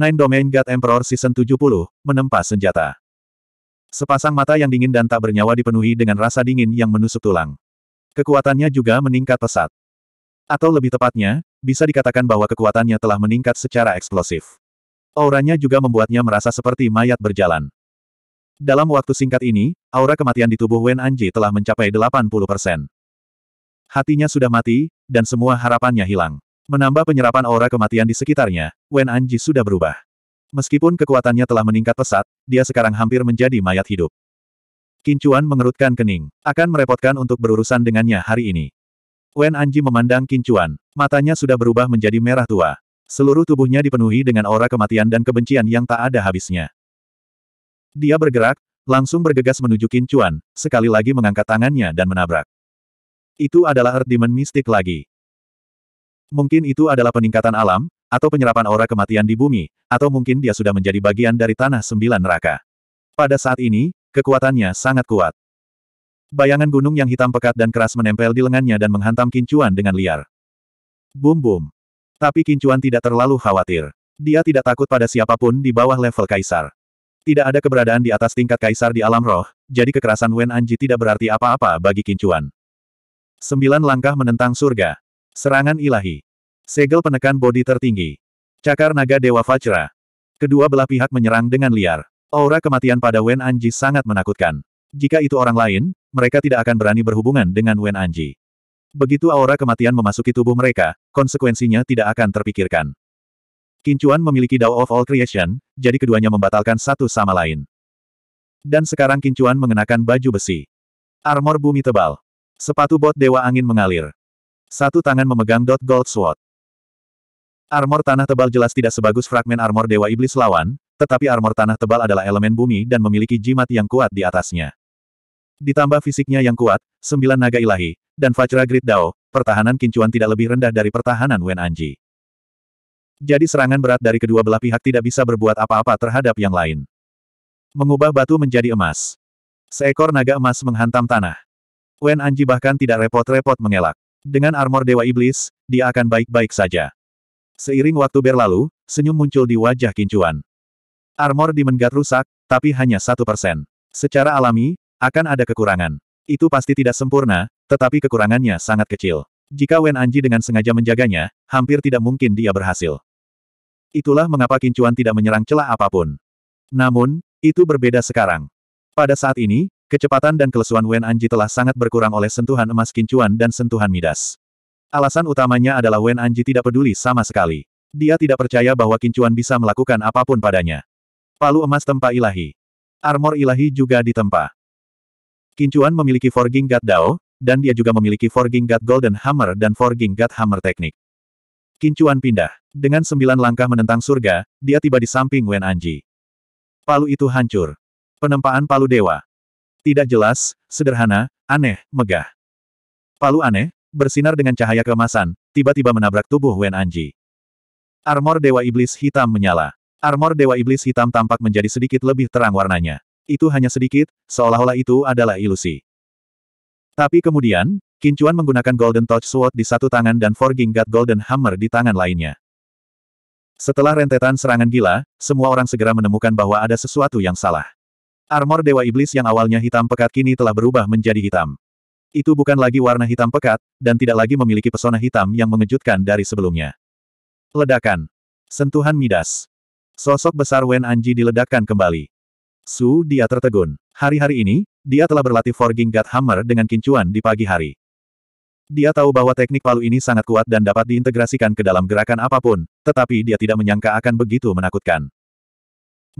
Nine Domain God Emperor Season 70, menempa senjata. Sepasang mata yang dingin dan tak bernyawa dipenuhi dengan rasa dingin yang menusuk tulang. Kekuatannya juga meningkat pesat. Atau lebih tepatnya, bisa dikatakan bahwa kekuatannya telah meningkat secara eksplosif. Auranya juga membuatnya merasa seperti mayat berjalan. Dalam waktu singkat ini, aura kematian di tubuh Wen Anji telah mencapai 80 Hatinya sudah mati, dan semua harapannya hilang. Menambah penyerapan aura kematian di sekitarnya, Wen Anji sudah berubah. Meskipun kekuatannya telah meningkat pesat, dia sekarang hampir menjadi mayat hidup. Kincuan mengerutkan kening. Akan merepotkan untuk berurusan dengannya hari ini. Wen Anji memandang Kincuan. Matanya sudah berubah menjadi merah tua. Seluruh tubuhnya dipenuhi dengan aura kematian dan kebencian yang tak ada habisnya. Dia bergerak, langsung bergegas menuju Kincuan, sekali lagi mengangkat tangannya dan menabrak. Itu adalah Earth Demon Mystic lagi. Mungkin itu adalah peningkatan alam, atau penyerapan aura kematian di bumi, atau mungkin dia sudah menjadi bagian dari tanah sembilan neraka. Pada saat ini, kekuatannya sangat kuat. Bayangan gunung yang hitam pekat dan keras menempel di lengannya dan menghantam kincuan dengan liar. Bum bum. Tapi kincuan tidak terlalu khawatir. Dia tidak takut pada siapapun di bawah level kaisar. Tidak ada keberadaan di atas tingkat kaisar di alam roh, jadi kekerasan Wen Anji tidak berarti apa-apa bagi kincuan. Sembilan langkah menentang surga. Serangan ilahi. Segel penekan bodi tertinggi. Cakar naga Dewa Vajra. Kedua belah pihak menyerang dengan liar. Aura kematian pada Wen Anji sangat menakutkan. Jika itu orang lain, mereka tidak akan berani berhubungan dengan Wen Anji. Begitu aura kematian memasuki tubuh mereka, konsekuensinya tidak akan terpikirkan. Kincuan memiliki Dao of All Creation, jadi keduanya membatalkan satu sama lain. Dan sekarang Kincuan mengenakan baju besi. Armor bumi tebal. Sepatu bot Dewa Angin mengalir. Satu tangan memegang dot gold sword. Armor tanah tebal jelas tidak sebagus fragmen armor Dewa Iblis lawan, tetapi armor tanah tebal adalah elemen bumi dan memiliki jimat yang kuat di atasnya. Ditambah fisiknya yang kuat, sembilan naga ilahi, dan Vajra Grid Dao, pertahanan kincuan tidak lebih rendah dari pertahanan Wen Anji. Jadi serangan berat dari kedua belah pihak tidak bisa berbuat apa-apa terhadap yang lain. Mengubah batu menjadi emas. Seekor naga emas menghantam tanah. Wen Anji bahkan tidak repot-repot mengelak. Dengan armor Dewa Iblis, dia akan baik-baik saja. Seiring waktu berlalu, senyum muncul di wajah Kincuan. Armor di Mengat rusak, tapi hanya satu persen. Secara alami, akan ada kekurangan. Itu pasti tidak sempurna, tetapi kekurangannya sangat kecil. Jika Wen Anji dengan sengaja menjaganya, hampir tidak mungkin dia berhasil. Itulah mengapa Kincuan tidak menyerang celah apapun. Namun, itu berbeda sekarang. Pada saat ini, Kecepatan dan kelesuan Wen Anji telah sangat berkurang oleh sentuhan emas kincuan dan sentuhan Midas. Alasan utamanya adalah Wen Anji tidak peduli sama sekali. Dia tidak percaya bahwa kincuan bisa melakukan apapun padanya. Palu emas tempa ilahi. Armor ilahi juga ditempa. Kincuan memiliki Forging God Dao, dan dia juga memiliki Forging God Golden Hammer dan Forging God Hammer Teknik. Kincuan pindah. Dengan sembilan langkah menentang surga, dia tiba di samping Wen Anji. Palu itu hancur. Penempaan palu dewa. Tidak jelas, sederhana, aneh, megah. Palu aneh, bersinar dengan cahaya keemasan, tiba-tiba menabrak tubuh Wen Anji. Armor Dewa Iblis Hitam menyala. Armor Dewa Iblis Hitam tampak menjadi sedikit lebih terang warnanya. Itu hanya sedikit, seolah-olah itu adalah ilusi. Tapi kemudian, Kincuan menggunakan Golden Touch Sword di satu tangan dan Forging God Golden Hammer di tangan lainnya. Setelah rentetan serangan gila, semua orang segera menemukan bahwa ada sesuatu yang salah. Armor Dewa Iblis yang awalnya hitam pekat kini telah berubah menjadi hitam. Itu bukan lagi warna hitam pekat, dan tidak lagi memiliki pesona hitam yang mengejutkan dari sebelumnya. Ledakan. Sentuhan Midas. Sosok besar Wen Anji diledakkan kembali. Su dia tertegun. Hari-hari ini, dia telah berlatih Forging God Hammer dengan kincuan di pagi hari. Dia tahu bahwa teknik palu ini sangat kuat dan dapat diintegrasikan ke dalam gerakan apapun, tetapi dia tidak menyangka akan begitu menakutkan.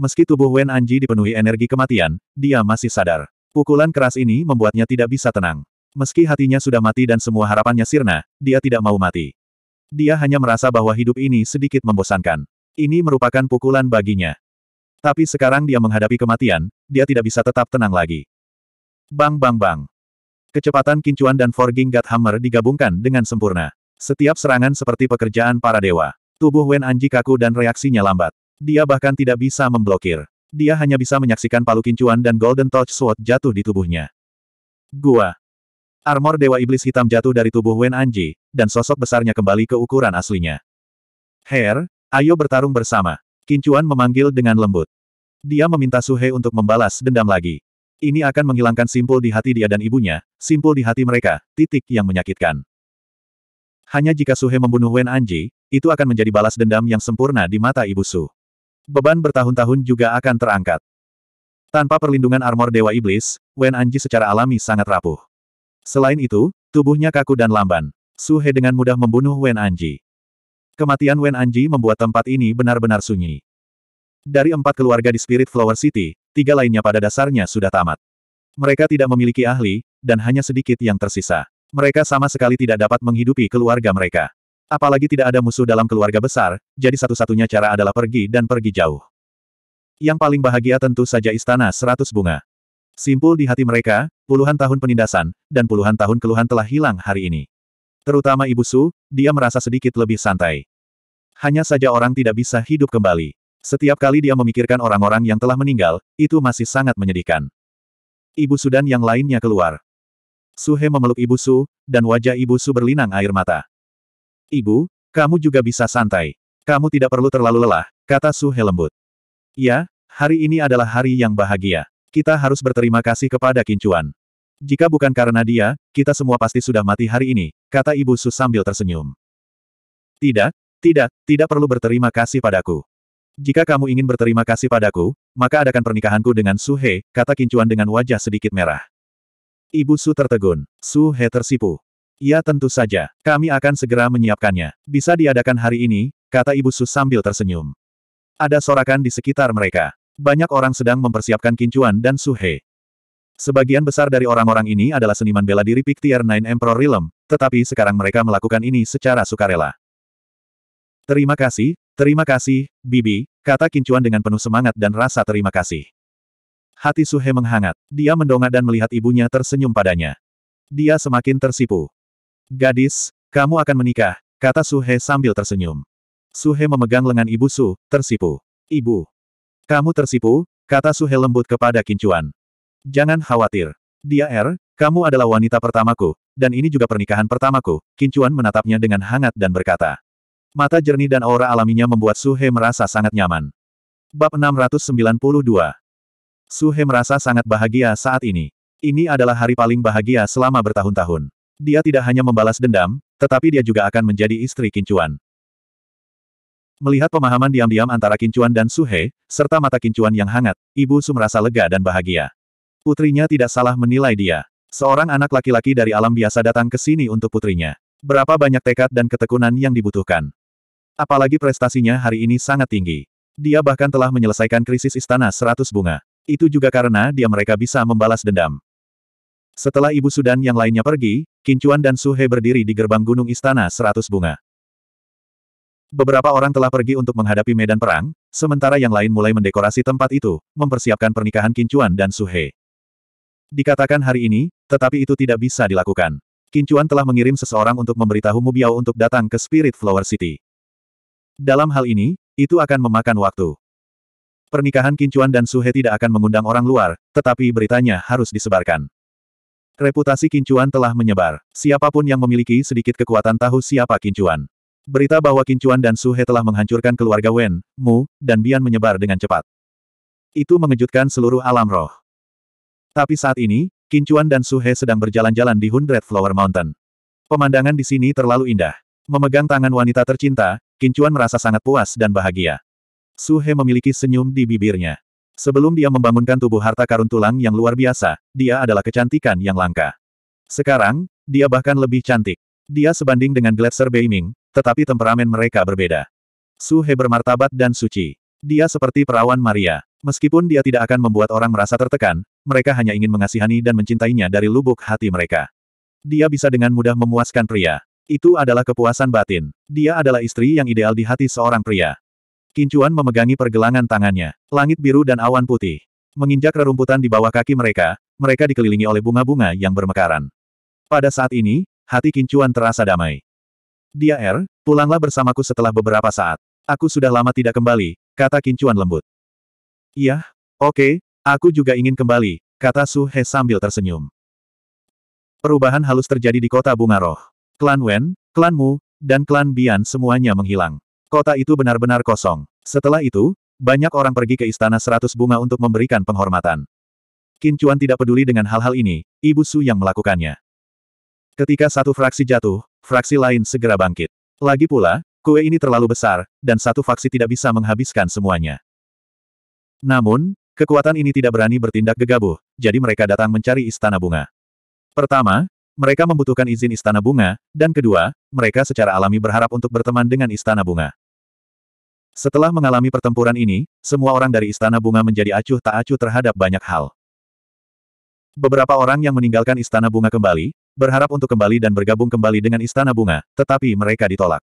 Meski tubuh Wen Anji dipenuhi energi kematian, dia masih sadar. Pukulan keras ini membuatnya tidak bisa tenang. Meski hatinya sudah mati dan semua harapannya sirna, dia tidak mau mati. Dia hanya merasa bahwa hidup ini sedikit membosankan. Ini merupakan pukulan baginya. Tapi sekarang dia menghadapi kematian, dia tidak bisa tetap tenang lagi. Bang bang bang. Kecepatan kincuan dan forging God Hammer digabungkan dengan sempurna. Setiap serangan seperti pekerjaan para dewa. Tubuh Wen Anji kaku dan reaksinya lambat. Dia bahkan tidak bisa memblokir. Dia hanya bisa menyaksikan palu kincuan dan Golden Touch Sword jatuh di tubuhnya. Gua. Armor Dewa Iblis Hitam jatuh dari tubuh Wen Anji, dan sosok besarnya kembali ke ukuran aslinya. Her, ayo bertarung bersama. Kincuan memanggil dengan lembut. Dia meminta Suhe untuk membalas dendam lagi. Ini akan menghilangkan simpul di hati dia dan ibunya, simpul di hati mereka, titik yang menyakitkan. Hanya jika Suhe membunuh Wen Anji, itu akan menjadi balas dendam yang sempurna di mata ibu Su beban bertahun-tahun juga akan terangkat. Tanpa perlindungan armor Dewa Iblis, Wen Anji secara alami sangat rapuh. Selain itu, tubuhnya kaku dan lamban. Su He dengan mudah membunuh Wen Anji. Kematian Wen Anji membuat tempat ini benar-benar sunyi. Dari empat keluarga di Spirit Flower City, tiga lainnya pada dasarnya sudah tamat. Mereka tidak memiliki ahli, dan hanya sedikit yang tersisa. Mereka sama sekali tidak dapat menghidupi keluarga mereka. Apalagi tidak ada musuh dalam keluarga besar, jadi satu-satunya cara adalah pergi dan pergi jauh. Yang paling bahagia tentu saja istana seratus bunga. Simpul di hati mereka, puluhan tahun penindasan, dan puluhan tahun keluhan telah hilang hari ini. Terutama Ibu Su, dia merasa sedikit lebih santai. Hanya saja orang tidak bisa hidup kembali. Setiap kali dia memikirkan orang-orang yang telah meninggal, itu masih sangat menyedihkan. Ibu Su dan yang lainnya keluar. Suhe memeluk Ibu Su, dan wajah Ibu Su berlinang air mata. Ibu, kamu juga bisa santai. Kamu tidak perlu terlalu lelah, kata Su He lembut. Ya, hari ini adalah hari yang bahagia. Kita harus berterima kasih kepada Kincuan. Jika bukan karena dia, kita semua pasti sudah mati hari ini, kata Ibu Su sambil tersenyum. Tidak, tidak, tidak perlu berterima kasih padaku. Jika kamu ingin berterima kasih padaku, maka adakan pernikahanku dengan Su He, kata Kincuan dengan wajah sedikit merah. Ibu Su tertegun. Su He tersipu. Ya tentu saja, kami akan segera menyiapkannya. Bisa diadakan hari ini, kata Ibu Sus sambil tersenyum. Ada sorakan di sekitar mereka. Banyak orang sedang mempersiapkan Kincuan dan Suhe. Sebagian besar dari orang-orang ini adalah seniman bela diri Pik Tier 9 Emperor Realm, tetapi sekarang mereka melakukan ini secara sukarela. Terima kasih, terima kasih, Bibi, kata Kincuan dengan penuh semangat dan rasa terima kasih. Hati Suhe menghangat, dia mendongak dan melihat ibunya tersenyum padanya. Dia semakin tersipu. Gadis, kamu akan menikah, kata Suhe sambil tersenyum. Suhe memegang lengan ibu Su, tersipu. Ibu. Kamu tersipu, kata Suhe lembut kepada Kincuan. Jangan khawatir. Dia er. kamu adalah wanita pertamaku, dan ini juga pernikahan pertamaku. Kincuan menatapnya dengan hangat dan berkata. Mata jernih dan aura alaminya membuat Suhe merasa sangat nyaman. Bab 692 Suhe merasa sangat bahagia saat ini. Ini adalah hari paling bahagia selama bertahun-tahun. Dia tidak hanya membalas dendam, tetapi dia juga akan menjadi istri Kincuan. Melihat pemahaman diam-diam antara Kincuan dan Suhe, serta mata Kincuan yang hangat, Ibu Su merasa lega dan bahagia. Putrinya tidak salah menilai dia. Seorang anak laki-laki dari alam biasa datang ke sini untuk putrinya. Berapa banyak tekad dan ketekunan yang dibutuhkan. Apalagi prestasinya hari ini sangat tinggi. Dia bahkan telah menyelesaikan krisis istana seratus bunga. Itu juga karena dia mereka bisa membalas dendam. Setelah Ibu Sudan yang lainnya pergi, Kincuan dan Suhe berdiri di gerbang Gunung Istana Seratus Bunga. Beberapa orang telah pergi untuk menghadapi medan perang, sementara yang lain mulai mendekorasi tempat itu, mempersiapkan pernikahan Kincuan dan Suhe. Dikatakan hari ini, tetapi itu tidak bisa dilakukan. Kincuan telah mengirim seseorang untuk memberitahu Mubiao untuk datang ke Spirit Flower City. Dalam hal ini, itu akan memakan waktu. Pernikahan Kincuan dan Suhe tidak akan mengundang orang luar, tetapi beritanya harus disebarkan. Reputasi Kincuan telah menyebar. Siapapun yang memiliki sedikit kekuatan tahu siapa Kincuan. Berita bahwa Kincuan dan Suhe telah menghancurkan keluarga Wen, Mu, dan Bian menyebar dengan cepat. Itu mengejutkan seluruh alam roh. Tapi saat ini, Kincuan dan Suhe sedang berjalan-jalan di Hundred Flower Mountain. Pemandangan di sini terlalu indah. Memegang tangan wanita tercinta, Kincuan merasa sangat puas dan bahagia. Suhe memiliki senyum di bibirnya. Sebelum dia membangunkan tubuh harta karun tulang yang luar biasa, dia adalah kecantikan yang langka. Sekarang, dia bahkan lebih cantik. Dia sebanding dengan Gletser Beiming, tetapi temperamen mereka berbeda. Su He bermartabat dan suci. Dia seperti perawan Maria. Meskipun dia tidak akan membuat orang merasa tertekan, mereka hanya ingin mengasihani dan mencintainya dari lubuk hati mereka. Dia bisa dengan mudah memuaskan pria. Itu adalah kepuasan batin. Dia adalah istri yang ideal di hati seorang pria. Kincuan memegangi pergelangan tangannya. Langit biru dan awan putih. Menginjak rerumputan di bawah kaki mereka, mereka dikelilingi oleh bunga-bunga yang bermekaran. Pada saat ini, hati Kincuan terasa damai. Dia er, pulanglah bersamaku setelah beberapa saat. Aku sudah lama tidak kembali, kata Kincuan lembut. Iya, oke, okay, aku juga ingin kembali, kata Su He sambil tersenyum. Perubahan halus terjadi di kota Bunga Roh. Klan Wen, klan Mu, dan klan Bian semuanya menghilang. Kota itu benar-benar kosong. Setelah itu, banyak orang pergi ke Istana Seratus Bunga untuk memberikan penghormatan. Qin tidak peduli dengan hal-hal ini, Ibu Su yang melakukannya. Ketika satu fraksi jatuh, fraksi lain segera bangkit. Lagi pula, kue ini terlalu besar, dan satu faksi tidak bisa menghabiskan semuanya. Namun, kekuatan ini tidak berani bertindak gegabah, jadi mereka datang mencari Istana Bunga. Pertama, mereka membutuhkan izin Istana Bunga, dan kedua, mereka secara alami berharap untuk berteman dengan Istana Bunga. Setelah mengalami pertempuran ini, semua orang dari Istana Bunga menjadi acuh tak acuh terhadap banyak hal. Beberapa orang yang meninggalkan Istana Bunga kembali, berharap untuk kembali dan bergabung kembali dengan Istana Bunga, tetapi mereka ditolak.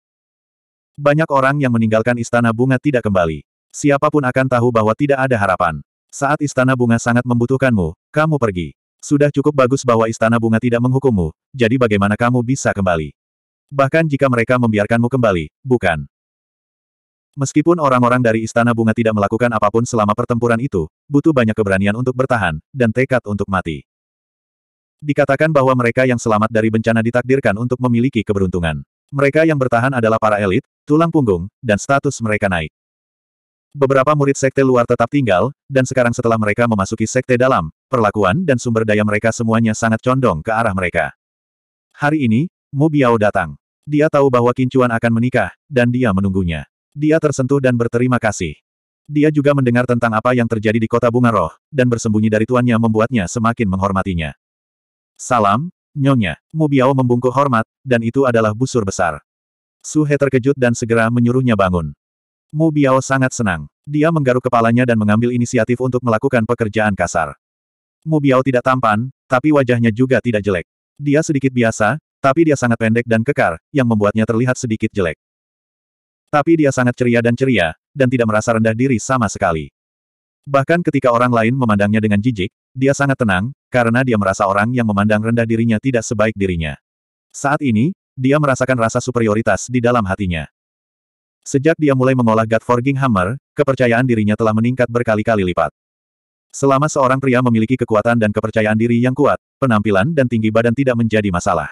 Banyak orang yang meninggalkan Istana Bunga tidak kembali. Siapapun akan tahu bahwa tidak ada harapan. Saat Istana Bunga sangat membutuhkanmu, kamu pergi. Sudah cukup bagus bahwa Istana Bunga tidak menghukummu, jadi bagaimana kamu bisa kembali? Bahkan jika mereka membiarkanmu kembali, bukan. Meskipun orang-orang dari Istana Bunga tidak melakukan apapun selama pertempuran itu, butuh banyak keberanian untuk bertahan, dan tekad untuk mati. Dikatakan bahwa mereka yang selamat dari bencana ditakdirkan untuk memiliki keberuntungan. Mereka yang bertahan adalah para elit, tulang punggung, dan status mereka naik. Beberapa murid sekte luar tetap tinggal, dan sekarang setelah mereka memasuki sekte dalam, perlakuan dan sumber daya mereka semuanya sangat condong ke arah mereka. Hari ini, Mu Biao datang. Dia tahu bahwa Kincuan akan menikah, dan dia menunggunya. Dia tersentuh dan berterima kasih. Dia juga mendengar tentang apa yang terjadi di kota bunga roh, dan bersembunyi dari tuannya membuatnya semakin menghormatinya. Salam, nyonya. Mubiao membungkuk hormat, dan itu adalah busur besar. Suhe terkejut dan segera menyuruhnya bangun. Mubiao sangat senang. Dia menggaruk kepalanya dan mengambil inisiatif untuk melakukan pekerjaan kasar. Mubiao tidak tampan, tapi wajahnya juga tidak jelek. Dia sedikit biasa, tapi dia sangat pendek dan kekar, yang membuatnya terlihat sedikit jelek. Tapi dia sangat ceria dan ceria, dan tidak merasa rendah diri sama sekali. Bahkan ketika orang lain memandangnya dengan jijik, dia sangat tenang, karena dia merasa orang yang memandang rendah dirinya tidak sebaik dirinya. Saat ini, dia merasakan rasa superioritas di dalam hatinya. Sejak dia mulai mengolah God Forging Hammer, kepercayaan dirinya telah meningkat berkali-kali lipat. Selama seorang pria memiliki kekuatan dan kepercayaan diri yang kuat, penampilan dan tinggi badan tidak menjadi masalah.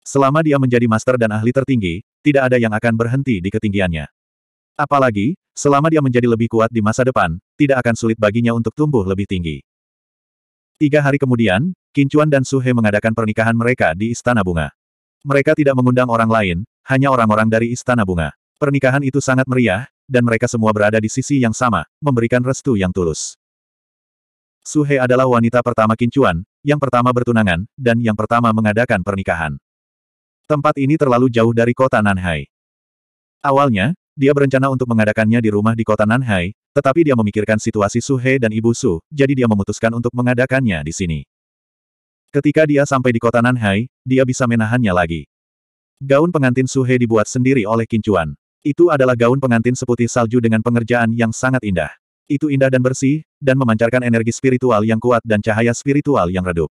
Selama dia menjadi master dan ahli tertinggi, tidak ada yang akan berhenti di ketinggiannya. Apalagi, selama dia menjadi lebih kuat di masa depan, tidak akan sulit baginya untuk tumbuh lebih tinggi. Tiga hari kemudian, Kincuan dan Suhe mengadakan pernikahan mereka di Istana Bunga. Mereka tidak mengundang orang lain, hanya orang-orang dari Istana Bunga. Pernikahan itu sangat meriah, dan mereka semua berada di sisi yang sama, memberikan restu yang tulus. Suhe adalah wanita pertama Kincuan, yang pertama bertunangan, dan yang pertama mengadakan pernikahan. Tempat ini terlalu jauh dari kota Nanhai. Awalnya, dia berencana untuk mengadakannya di rumah di kota Nanhai, tetapi dia memikirkan situasi Suhe dan Ibu Su, jadi dia memutuskan untuk mengadakannya di sini. Ketika dia sampai di kota Nanhai, dia bisa menahannya lagi. Gaun pengantin Suhe dibuat sendiri oleh Kincuan. Itu adalah gaun pengantin seputih salju dengan pengerjaan yang sangat indah. Itu indah dan bersih, dan memancarkan energi spiritual yang kuat dan cahaya spiritual yang redup.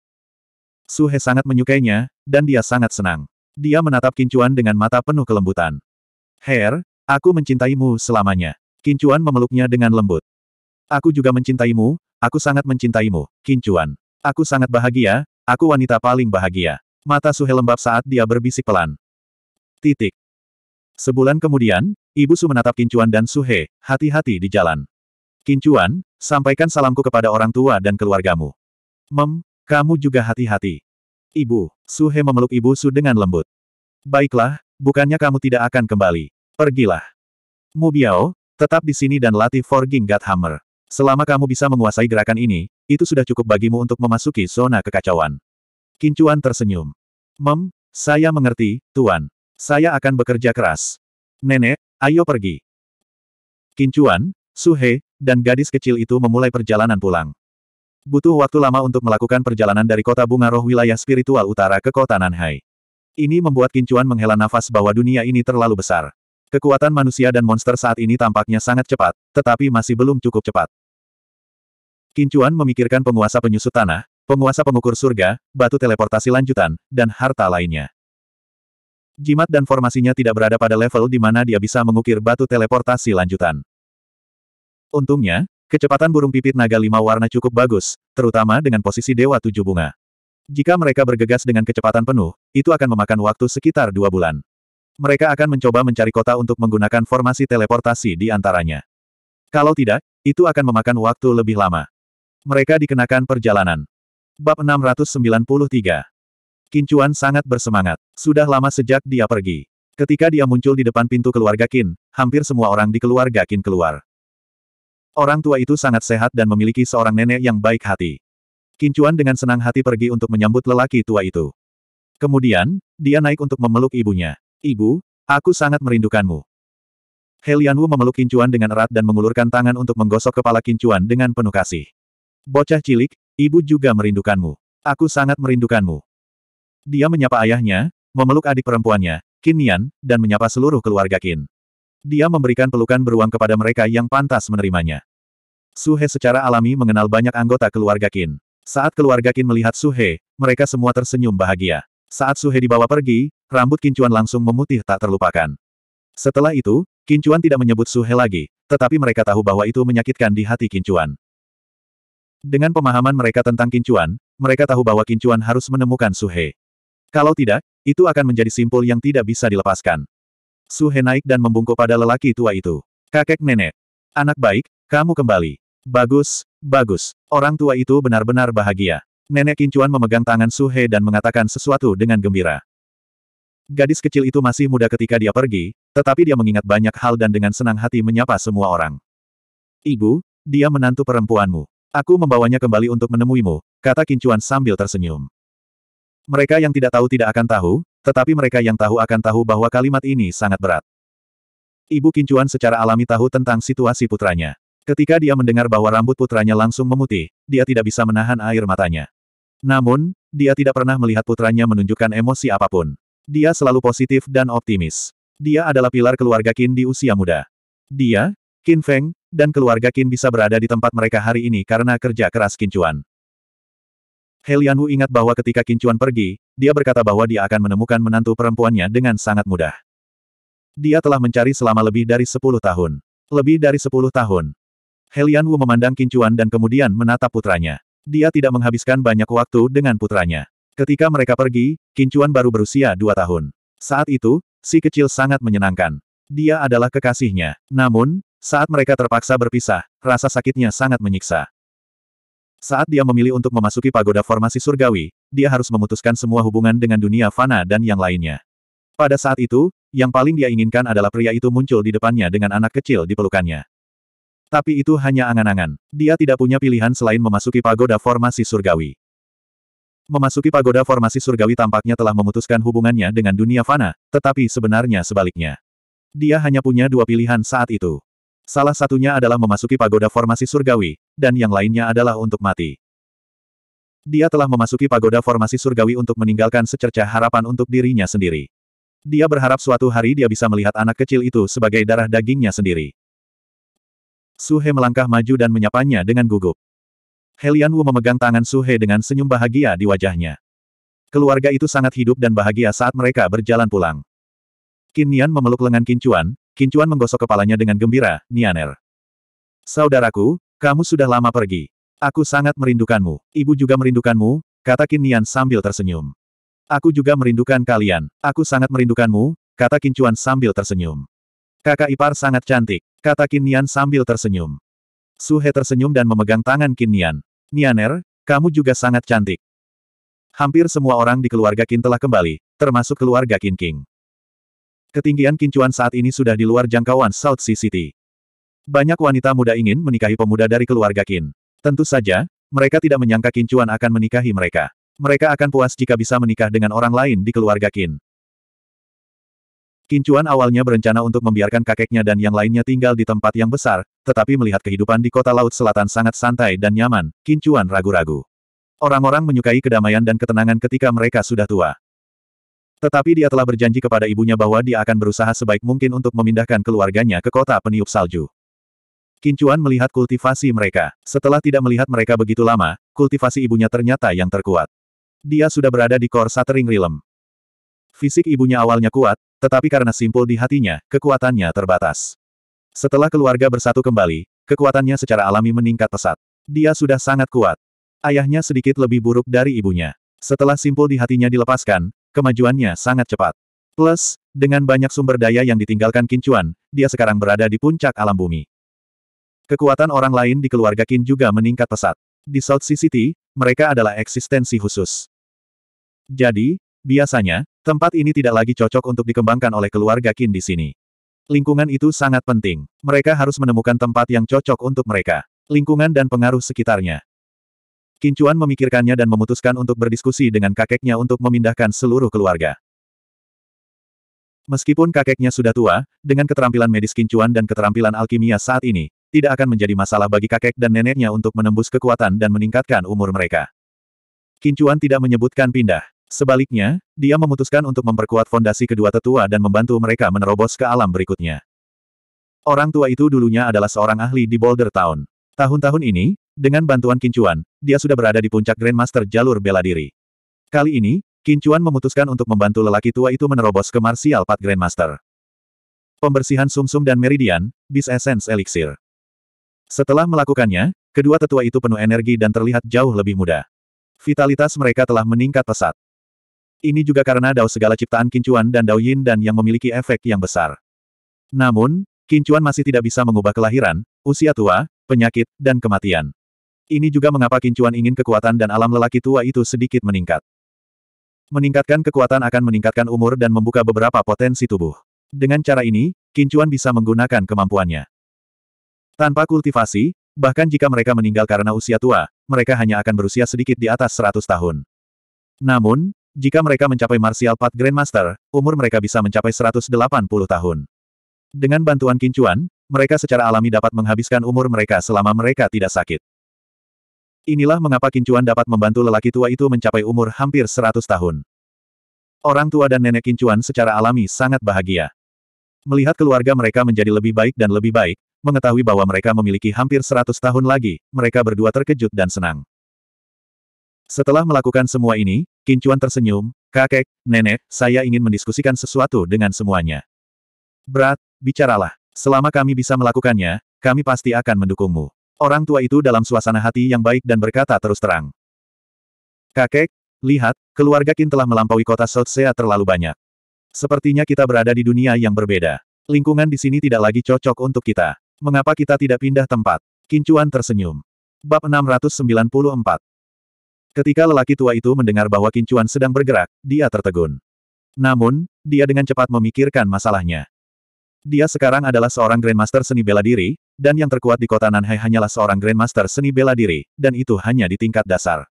Suhe sangat menyukainya, dan dia sangat senang. Dia menatap Kincuan dengan mata penuh kelembutan. Her, aku mencintaimu selamanya. Kincuan memeluknya dengan lembut. Aku juga mencintaimu, aku sangat mencintaimu, Kincuan. Aku sangat bahagia, aku wanita paling bahagia. Mata Suhe lembab saat dia berbisik pelan. Titik. Sebulan kemudian, Ibu Su menatap Kincuan dan Suhe, hati-hati di jalan. Kincuan, sampaikan salamku kepada orang tua dan keluargamu. Mem, kamu juga hati-hati. Ibu, Suhe memeluk ibu Su dengan lembut. Baiklah, bukannya kamu tidak akan kembali. Pergilah. Mu Biao, tetap di sini dan latih Forging God Hammer. Selama kamu bisa menguasai gerakan ini, itu sudah cukup bagimu untuk memasuki zona kekacauan. Kincuan tersenyum. Mem, saya mengerti, Tuan. Saya akan bekerja keras. Nenek, ayo pergi. Kincuan, Suhe, dan gadis kecil itu memulai perjalanan pulang. Butuh waktu lama untuk melakukan perjalanan dari kota bunga roh wilayah spiritual utara ke kota Nanhai. Ini membuat Kincuan menghela nafas bahwa dunia ini terlalu besar. Kekuatan manusia dan monster saat ini tampaknya sangat cepat, tetapi masih belum cukup cepat. Kincuan memikirkan penguasa penyusut tanah, penguasa pengukur surga, batu teleportasi lanjutan, dan harta lainnya. Jimat dan formasinya tidak berada pada level di mana dia bisa mengukir batu teleportasi lanjutan. Untungnya, Kecepatan burung pipit naga lima warna cukup bagus, terutama dengan posisi Dewa Tujuh Bunga. Jika mereka bergegas dengan kecepatan penuh, itu akan memakan waktu sekitar dua bulan. Mereka akan mencoba mencari kota untuk menggunakan formasi teleportasi di antaranya. Kalau tidak, itu akan memakan waktu lebih lama. Mereka dikenakan perjalanan. Bab 693 Kincuan sangat bersemangat. Sudah lama sejak dia pergi. Ketika dia muncul di depan pintu keluarga Kin, hampir semua orang di keluarga Kin keluar. Orang tua itu sangat sehat dan memiliki seorang nenek yang baik hati. Kincuan dengan senang hati pergi untuk menyambut lelaki tua itu. Kemudian, dia naik untuk memeluk ibunya. Ibu, aku sangat merindukanmu. Helianwu memeluk Kincuan dengan erat dan mengulurkan tangan untuk menggosok kepala Kincuan dengan penuh kasih. Bocah cilik, ibu juga merindukanmu. Aku sangat merindukanmu. Dia menyapa ayahnya, memeluk adik perempuannya, Kinian, dan menyapa seluruh keluarga Kin. Dia memberikan pelukan beruang kepada mereka yang pantas menerimanya. Suhe secara alami mengenal banyak anggota keluarga Qin. Saat keluarga Qin melihat Suhe, mereka semua tersenyum bahagia. Saat Suhe dibawa pergi, rambut Kincuan langsung memutih tak terlupakan. Setelah itu, Kincuan tidak menyebut Suhe lagi, tetapi mereka tahu bahwa itu menyakitkan di hati Kincuan. Dengan pemahaman mereka tentang Kincuan, mereka tahu bahwa Kincuan harus menemukan Suhe. Kalau tidak, itu akan menjadi simpul yang tidak bisa dilepaskan. Su He naik dan membungkuk pada lelaki tua itu. Kakek nenek. Anak baik, kamu kembali. Bagus, bagus. Orang tua itu benar-benar bahagia. Nenek Kincuan memegang tangan Su He dan mengatakan sesuatu dengan gembira. Gadis kecil itu masih muda ketika dia pergi, tetapi dia mengingat banyak hal dan dengan senang hati menyapa semua orang. Ibu, dia menantu perempuanmu. Aku membawanya kembali untuk menemuimu, kata Kincuan sambil tersenyum. Mereka yang tidak tahu tidak akan tahu, tetapi mereka yang tahu akan tahu bahwa kalimat ini sangat berat. Ibu Kincuan secara alami tahu tentang situasi putranya. Ketika dia mendengar bahwa rambut putranya langsung memutih, dia tidak bisa menahan air matanya. Namun, dia tidak pernah melihat putranya menunjukkan emosi apapun. Dia selalu positif dan optimis. Dia adalah pilar keluarga Qin di usia muda. Dia, Qin Feng, dan keluarga Qin bisa berada di tempat mereka hari ini karena kerja keras Kincuan. Helianhu ingat bahwa ketika Kincuan pergi, dia berkata bahwa dia akan menemukan menantu perempuannya dengan sangat mudah. Dia telah mencari selama lebih dari sepuluh tahun. Lebih dari sepuluh tahun. Helianhu Wu memandang Kincuan dan kemudian menatap putranya. Dia tidak menghabiskan banyak waktu dengan putranya. Ketika mereka pergi, Kincuan baru berusia dua tahun. Saat itu, si kecil sangat menyenangkan. Dia adalah kekasihnya. Namun, saat mereka terpaksa berpisah, rasa sakitnya sangat menyiksa. Saat dia memilih untuk memasuki pagoda formasi surgawi, dia harus memutuskan semua hubungan dengan dunia fana dan yang lainnya. Pada saat itu, yang paling dia inginkan adalah pria itu muncul di depannya dengan anak kecil di pelukannya. Tapi itu hanya angan-angan. Dia tidak punya pilihan selain memasuki pagoda formasi surgawi. Memasuki pagoda formasi surgawi tampaknya telah memutuskan hubungannya dengan dunia fana, tetapi sebenarnya sebaliknya. Dia hanya punya dua pilihan saat itu. Salah satunya adalah memasuki pagoda formasi surgawi, dan yang lainnya adalah untuk mati. Dia telah memasuki pagoda formasi surgawi untuk meninggalkan secercah harapan untuk dirinya sendiri. Dia berharap suatu hari dia bisa melihat anak kecil itu sebagai darah dagingnya sendiri. Suhe melangkah maju dan menyapanya dengan gugup. Helian Wu memegang tangan Suhe dengan senyum bahagia di wajahnya. Keluarga itu sangat hidup dan bahagia saat mereka berjalan pulang. Qin Nian memeluk lengan Kincuan, Kincuan menggosok kepalanya dengan gembira, Nianer. Saudaraku, kamu sudah lama pergi. Aku sangat merindukanmu. Ibu juga merindukanmu, kata Kinnian Nian sambil tersenyum. Aku juga merindukan kalian. Aku sangat merindukanmu, kata Kincuan sambil tersenyum. Kakak ipar sangat cantik, kata Kinnian Nian sambil tersenyum. Suhe tersenyum dan memegang tangan Kinnian, Nian. Nianer, kamu juga sangat cantik. Hampir semua orang di keluarga Kin telah kembali, termasuk keluarga Kin King. Ketinggian kincuan saat ini sudah di luar jangkauan South Sea City. Banyak wanita muda ingin menikahi pemuda dari keluarga Qin. Tentu saja, mereka tidak menyangka kincuan akan menikahi mereka. Mereka akan puas jika bisa menikah dengan orang lain di keluarga Qin. Kincuan awalnya berencana untuk membiarkan kakeknya dan yang lainnya tinggal di tempat yang besar, tetapi melihat kehidupan di kota laut selatan sangat santai dan nyaman, Kincuan ragu-ragu. Orang-orang menyukai kedamaian dan ketenangan ketika mereka sudah tua. Tetapi dia telah berjanji kepada ibunya bahwa dia akan berusaha sebaik mungkin untuk memindahkan keluarganya ke kota peniup salju. Kincuan melihat kultivasi mereka. Setelah tidak melihat mereka begitu lama, kultivasi ibunya ternyata yang terkuat. Dia sudah berada di Kor Satering rilem. Fisik ibunya awalnya kuat, tetapi karena simpul di hatinya, kekuatannya terbatas. Setelah keluarga bersatu kembali, kekuatannya secara alami meningkat pesat. Dia sudah sangat kuat. Ayahnya sedikit lebih buruk dari ibunya. Setelah simpul di hatinya dilepaskan, Kemajuannya sangat cepat. Plus, dengan banyak sumber daya yang ditinggalkan Kincuan, dia sekarang berada di puncak alam bumi. Kekuatan orang lain di keluarga Kin juga meningkat pesat. Di South Sea City, mereka adalah eksistensi khusus. Jadi, biasanya, tempat ini tidak lagi cocok untuk dikembangkan oleh keluarga Kin di sini. Lingkungan itu sangat penting. Mereka harus menemukan tempat yang cocok untuk mereka. Lingkungan dan pengaruh sekitarnya. Kincuan memikirkannya dan memutuskan untuk berdiskusi dengan kakeknya untuk memindahkan seluruh keluarga. Meskipun kakeknya sudah tua, dengan keterampilan medis Kincuan dan keterampilan alkimia saat ini, tidak akan menjadi masalah bagi kakek dan neneknya untuk menembus kekuatan dan meningkatkan umur mereka. Kincuan tidak menyebutkan pindah. Sebaliknya, dia memutuskan untuk memperkuat fondasi kedua tetua dan membantu mereka menerobos ke alam berikutnya. Orang tua itu dulunya adalah seorang ahli di Boulder Town. Tahun-tahun ini, dengan bantuan Kincuan, dia sudah berada di puncak Grandmaster jalur bela diri. Kali ini, Kincuan memutuskan untuk membantu lelaki tua itu menerobos ke Martial Path Grandmaster. Pembersihan sumsum -sum dan meridian, bis essence elixir. Setelah melakukannya, kedua tetua itu penuh energi dan terlihat jauh lebih muda. Vitalitas mereka telah meningkat pesat. Ini juga karena dao segala ciptaan Kincuan dan Dao Yin dan yang memiliki efek yang besar. Namun, Kincuan masih tidak bisa mengubah kelahiran, usia tua, penyakit, dan kematian. Ini juga mengapa Kincuan ingin kekuatan dan alam lelaki tua itu sedikit meningkat. Meningkatkan kekuatan akan meningkatkan umur dan membuka beberapa potensi tubuh. Dengan cara ini, Kincuan bisa menggunakan kemampuannya. Tanpa kultivasi, bahkan jika mereka meninggal karena usia tua, mereka hanya akan berusia sedikit di atas 100 tahun. Namun, jika mereka mencapai Martial Path Grandmaster, umur mereka bisa mencapai 180 tahun. Dengan bantuan Kincuan, mereka secara alami dapat menghabiskan umur mereka selama mereka tidak sakit. Inilah mengapa Kincuan dapat membantu lelaki tua itu mencapai umur hampir 100 tahun. Orang tua dan nenek Kincuan secara alami sangat bahagia. Melihat keluarga mereka menjadi lebih baik dan lebih baik, mengetahui bahwa mereka memiliki hampir 100 tahun lagi, mereka berdua terkejut dan senang. Setelah melakukan semua ini, Kincuan tersenyum, kakek, nenek, saya ingin mendiskusikan sesuatu dengan semuanya. Berat, bicaralah. Selama kami bisa melakukannya, kami pasti akan mendukungmu. Orang tua itu dalam suasana hati yang baik dan berkata terus terang. Kakek, lihat, keluarga Kin telah melampaui kota Sotsea terlalu banyak. Sepertinya kita berada di dunia yang berbeda. Lingkungan di sini tidak lagi cocok untuk kita. Mengapa kita tidak pindah tempat? Kincuan tersenyum. Bab 694 Ketika lelaki tua itu mendengar bahwa Kincuan sedang bergerak, dia tertegun. Namun, dia dengan cepat memikirkan masalahnya. Dia sekarang adalah seorang Grandmaster seni bela diri, dan yang terkuat di kota Nanhai hanyalah seorang Grandmaster seni bela diri, dan itu hanya di tingkat dasar.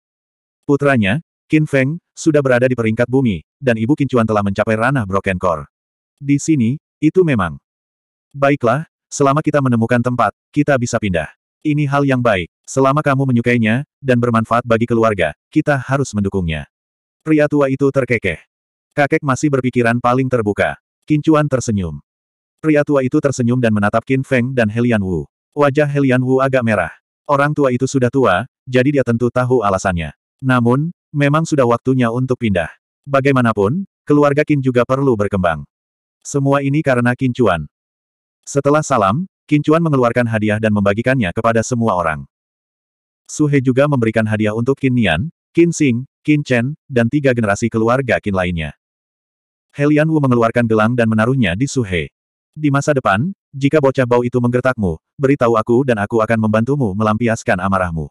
Putranya, Qin Feng, sudah berada di peringkat bumi, dan Ibu Qin Chuan telah mencapai ranah Broken Core. Di sini, itu memang. Baiklah, selama kita menemukan tempat, kita bisa pindah. Ini hal yang baik. Selama kamu menyukainya, dan bermanfaat bagi keluarga, kita harus mendukungnya. Pria tua itu terkekeh. Kakek masih berpikiran paling terbuka. Kincuan tersenyum. Pria tua itu tersenyum dan menatap Qin Feng dan Helian Wu. Wajah Helian Wu agak merah. Orang tua itu sudah tua, jadi dia tentu tahu alasannya. Namun, memang sudah waktunya untuk pindah. Bagaimanapun, keluarga Qin juga perlu berkembang. Semua ini karena Qin Chuan. Setelah salam, Qin Chuan mengeluarkan hadiah dan membagikannya kepada semua orang. Su He juga memberikan hadiah untuk Qin Nian, Qin Xing, Qin Chen, dan tiga generasi keluarga Qin lainnya. Helian Wu mengeluarkan gelang dan menaruhnya di Su He. Di masa depan, jika bocah bau itu menggertakmu, beritahu aku dan aku akan membantumu melampiaskan amarahmu.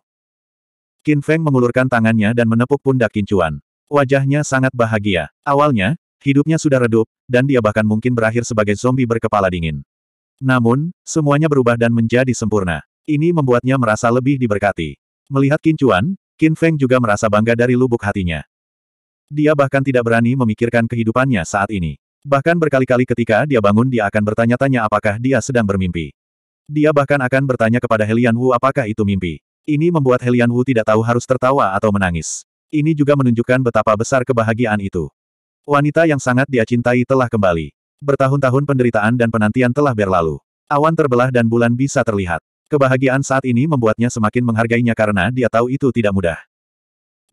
Qin Feng mengulurkan tangannya dan menepuk pundak Chuan. Wajahnya sangat bahagia. Awalnya, hidupnya sudah redup, dan dia bahkan mungkin berakhir sebagai zombie berkepala dingin. Namun, semuanya berubah dan menjadi sempurna. Ini membuatnya merasa lebih diberkati. Melihat Chuan, Qin Feng juga merasa bangga dari lubuk hatinya. Dia bahkan tidak berani memikirkan kehidupannya saat ini. Bahkan berkali-kali ketika dia bangun dia akan bertanya-tanya apakah dia sedang bermimpi. Dia bahkan akan bertanya kepada Helian Wu apakah itu mimpi. Ini membuat Helian Wu tidak tahu harus tertawa atau menangis. Ini juga menunjukkan betapa besar kebahagiaan itu. Wanita yang sangat dia cintai telah kembali. Bertahun-tahun penderitaan dan penantian telah berlalu. Awan terbelah dan bulan bisa terlihat. Kebahagiaan saat ini membuatnya semakin menghargainya karena dia tahu itu tidak mudah.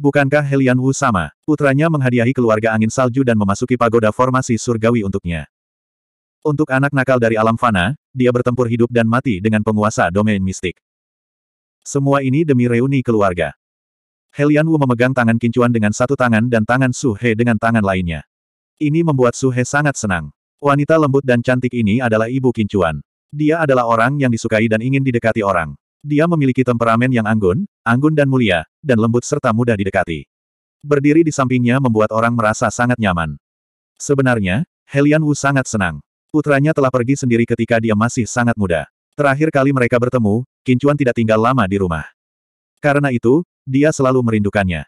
Bukankah Helian Wu sama? Putranya menghadiahi keluarga angin salju dan memasuki pagoda formasi surgawi untuknya. Untuk anak nakal dari alam fana, dia bertempur hidup dan mati dengan penguasa domain mistik. Semua ini demi reuni keluarga. Helian Wu memegang tangan Kincuan dengan satu tangan dan tangan Su He dengan tangan lainnya. Ini membuat Su He sangat senang. Wanita lembut dan cantik ini adalah ibu Kincuan. Dia adalah orang yang disukai dan ingin didekati orang. Dia memiliki temperamen yang anggun, anggun dan mulia, dan lembut serta mudah didekati. Berdiri di sampingnya membuat orang merasa sangat nyaman. Sebenarnya, Helian Wu sangat senang. Putranya telah pergi sendiri ketika dia masih sangat muda. Terakhir kali mereka bertemu, Kincuan tidak tinggal lama di rumah. Karena itu, dia selalu merindukannya.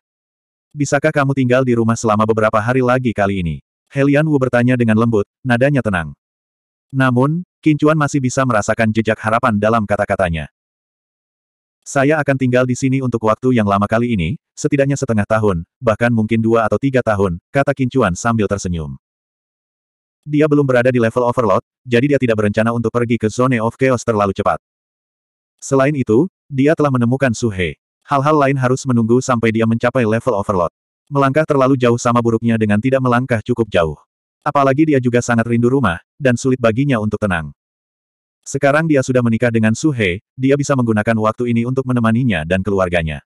Bisakah kamu tinggal di rumah selama beberapa hari lagi kali ini? Helian Wu bertanya dengan lembut, nadanya tenang. Namun, Kincuan masih bisa merasakan jejak harapan dalam kata-katanya. Saya akan tinggal di sini untuk waktu yang lama kali ini, setidaknya setengah tahun, bahkan mungkin dua atau tiga tahun, kata Kincuan sambil tersenyum. Dia belum berada di level overload, jadi dia tidak berencana untuk pergi ke zone of chaos terlalu cepat. Selain itu, dia telah menemukan Suhe. Hal-hal lain harus menunggu sampai dia mencapai level overload. Melangkah terlalu jauh sama buruknya dengan tidak melangkah cukup jauh. Apalagi dia juga sangat rindu rumah, dan sulit baginya untuk tenang. Sekarang dia sudah menikah dengan Suhe, dia bisa menggunakan waktu ini untuk menemaninya dan keluarganya.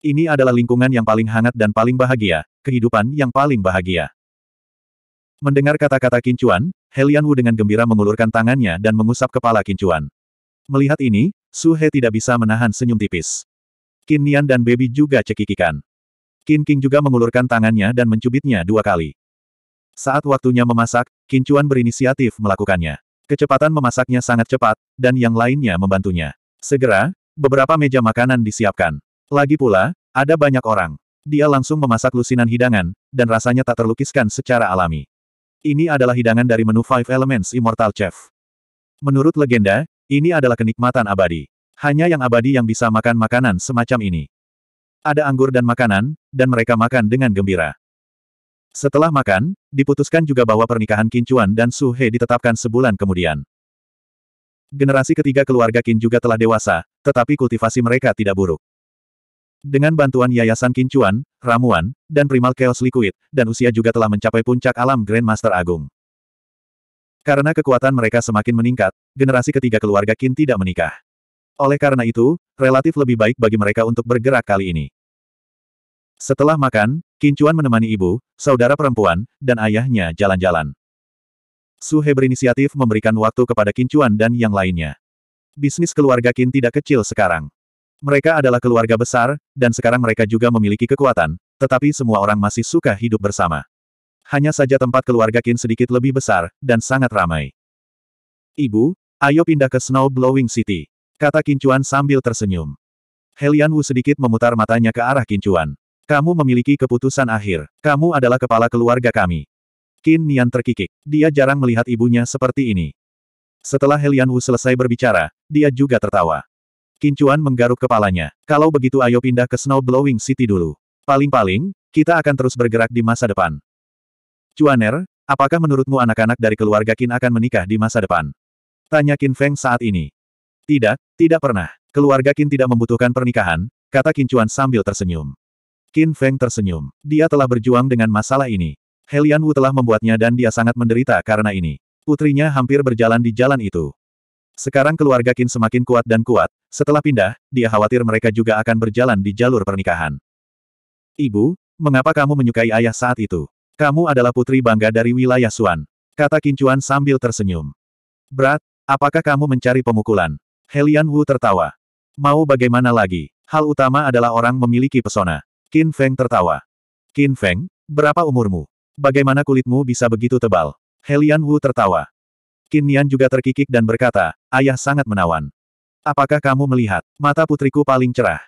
Ini adalah lingkungan yang paling hangat dan paling bahagia, kehidupan yang paling bahagia. Mendengar kata-kata Kincuan, Helian Wu dengan gembira mengulurkan tangannya dan mengusap kepala Kincuan. Melihat ini, Suhe tidak bisa menahan senyum tipis. Kin Nian dan Baby juga cekikikan. Kin King juga mengulurkan tangannya dan mencubitnya dua kali. Saat waktunya memasak, Kincuan berinisiatif melakukannya. Kecepatan memasaknya sangat cepat, dan yang lainnya membantunya. Segera, beberapa meja makanan disiapkan. Lagi pula, ada banyak orang. Dia langsung memasak lusinan hidangan, dan rasanya tak terlukiskan secara alami. Ini adalah hidangan dari menu Five Elements Immortal Chef. Menurut legenda, ini adalah kenikmatan abadi. Hanya yang abadi yang bisa makan makanan semacam ini. Ada anggur dan makanan, dan mereka makan dengan gembira. Setelah makan, diputuskan juga bahwa pernikahan Qin Chuan dan Su He ditetapkan sebulan kemudian. Generasi ketiga keluarga Qin juga telah dewasa, tetapi kultivasi mereka tidak buruk. Dengan bantuan Yayasan Qin Chuan, Ramuan, dan Primal Chaos Liquid, dan usia juga telah mencapai puncak alam Grandmaster Agung. Karena kekuatan mereka semakin meningkat, generasi ketiga keluarga Qin tidak menikah. Oleh karena itu, relatif lebih baik bagi mereka untuk bergerak kali ini. Setelah makan, Kincuan menemani ibu, saudara perempuan, dan ayahnya jalan-jalan. Suhe berinisiatif memberikan waktu kepada Kincuan dan yang lainnya. Bisnis keluarga Kin tidak kecil sekarang. Mereka adalah keluarga besar, dan sekarang mereka juga memiliki kekuatan, tetapi semua orang masih suka hidup bersama. Hanya saja tempat keluarga Kin sedikit lebih besar, dan sangat ramai. Ibu, ayo pindah ke Snow Blowing City. Kata Kincuan sambil tersenyum. Helian Wu sedikit memutar matanya ke arah Kincuan. Kamu memiliki keputusan akhir. Kamu adalah kepala keluarga kami. Qin Nian terkikik. Dia jarang melihat ibunya seperti ini. Setelah Helian Wu selesai berbicara, dia juga tertawa. Qin Chuan menggaruk kepalanya. Kalau begitu ayo pindah ke Snow Blowing City dulu. Paling-paling, kita akan terus bergerak di masa depan. Chuaner, apakah menurutmu anak-anak dari keluarga Qin akan menikah di masa depan? Tanya Qin Feng saat ini. Tidak, tidak pernah. Keluarga Qin tidak membutuhkan pernikahan, kata Qin Chuan sambil tersenyum. Qin Feng tersenyum. Dia telah berjuang dengan masalah ini. Helian Wu telah membuatnya dan dia sangat menderita karena ini. Putrinya hampir berjalan di jalan itu. Sekarang keluarga Qin semakin kuat dan kuat, setelah pindah, dia khawatir mereka juga akan berjalan di jalur pernikahan. Ibu, mengapa kamu menyukai ayah saat itu? Kamu adalah putri bangga dari wilayah Suan. Kata Chuan sambil tersenyum. Berat, apakah kamu mencari pemukulan? Helian Wu tertawa. Mau bagaimana lagi? Hal utama adalah orang memiliki pesona. Qin Feng tertawa. Qin Feng, berapa umurmu? Bagaimana kulitmu bisa begitu tebal? Helian Wu tertawa. Qin Nian juga terkikik dan berkata, ayah sangat menawan. Apakah kamu melihat, mata putriku paling cerah?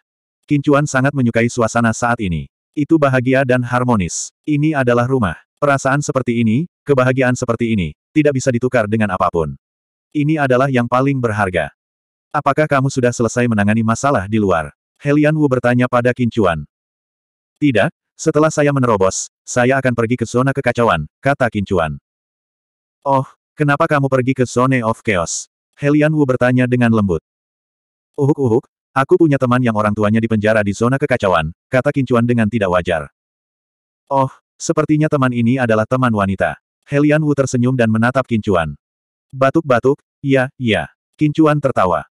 Qin Chuan sangat menyukai suasana saat ini. Itu bahagia dan harmonis. Ini adalah rumah. Perasaan seperti ini, kebahagiaan seperti ini, tidak bisa ditukar dengan apapun. Ini adalah yang paling berharga. Apakah kamu sudah selesai menangani masalah di luar? Helian Wu bertanya pada Qin Chuan. Tidak, setelah saya menerobos, saya akan pergi ke zona kekacauan, kata Kincuan. Oh, kenapa kamu pergi ke zone of chaos? Helian Wu bertanya dengan lembut. Uhuk-uhuk, aku punya teman yang orang tuanya dipenjara di zona kekacauan, kata Kincuan dengan tidak wajar. Oh, sepertinya teman ini adalah teman wanita. Helian Wu tersenyum dan menatap Kincuan. Batuk-batuk, iya, iya. Kincuan tertawa.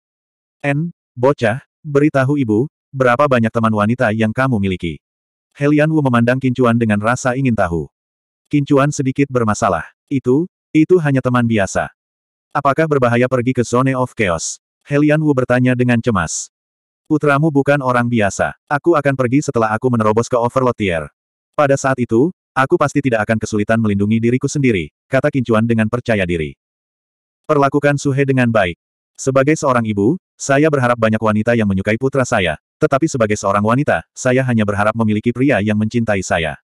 N, bocah, beritahu ibu, berapa banyak teman wanita yang kamu miliki? Helian Wu memandang Kincuan dengan rasa ingin tahu. Kincuan sedikit bermasalah. Itu, itu hanya teman biasa. Apakah berbahaya pergi ke Zone of Chaos? Helian Wu bertanya dengan cemas. Putramu bukan orang biasa. Aku akan pergi setelah aku menerobos ke Overlord Tier. Pada saat itu, aku pasti tidak akan kesulitan melindungi diriku sendiri, kata Kincuan dengan percaya diri. Perlakukan Suhe dengan baik. Sebagai seorang ibu, saya berharap banyak wanita yang menyukai putra saya, tetapi sebagai seorang wanita, saya hanya berharap memiliki pria yang mencintai saya.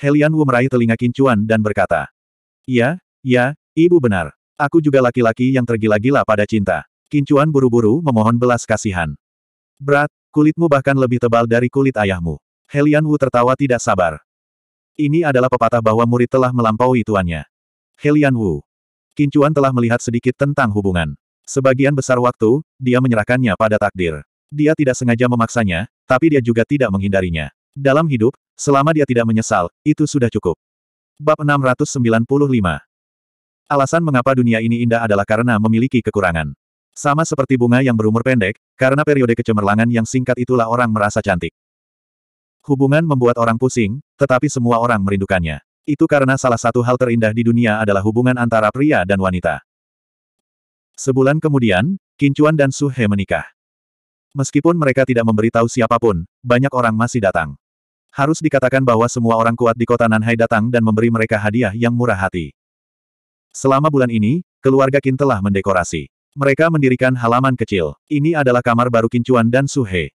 Helian Wu meraih telinga Kincuan dan berkata, Iya, iya, ibu benar. Aku juga laki-laki yang tergila-gila pada cinta. Kincuan buru-buru memohon belas kasihan. Berat, kulitmu bahkan lebih tebal dari kulit ayahmu. Helian Wu tertawa tidak sabar. Ini adalah pepatah bahwa murid telah melampaui tuannya. Helian Wu. Kincuan telah melihat sedikit tentang hubungan. Sebagian besar waktu, dia menyerahkannya pada takdir. Dia tidak sengaja memaksanya, tapi dia juga tidak menghindarinya. Dalam hidup, selama dia tidak menyesal, itu sudah cukup. Bab 695 Alasan mengapa dunia ini indah adalah karena memiliki kekurangan. Sama seperti bunga yang berumur pendek, karena periode kecemerlangan yang singkat itulah orang merasa cantik. Hubungan membuat orang pusing, tetapi semua orang merindukannya. Itu karena salah satu hal terindah di dunia adalah hubungan antara pria dan wanita. Sebulan kemudian, Kincuan dan Suhe menikah. Meskipun mereka tidak memberitahu siapapun, banyak orang masih datang. Harus dikatakan bahwa semua orang kuat di kota Nanhai datang dan memberi mereka hadiah yang murah hati. Selama bulan ini, keluarga Qin telah mendekorasi. Mereka mendirikan halaman kecil. Ini adalah kamar baru Kincuan dan Suhe.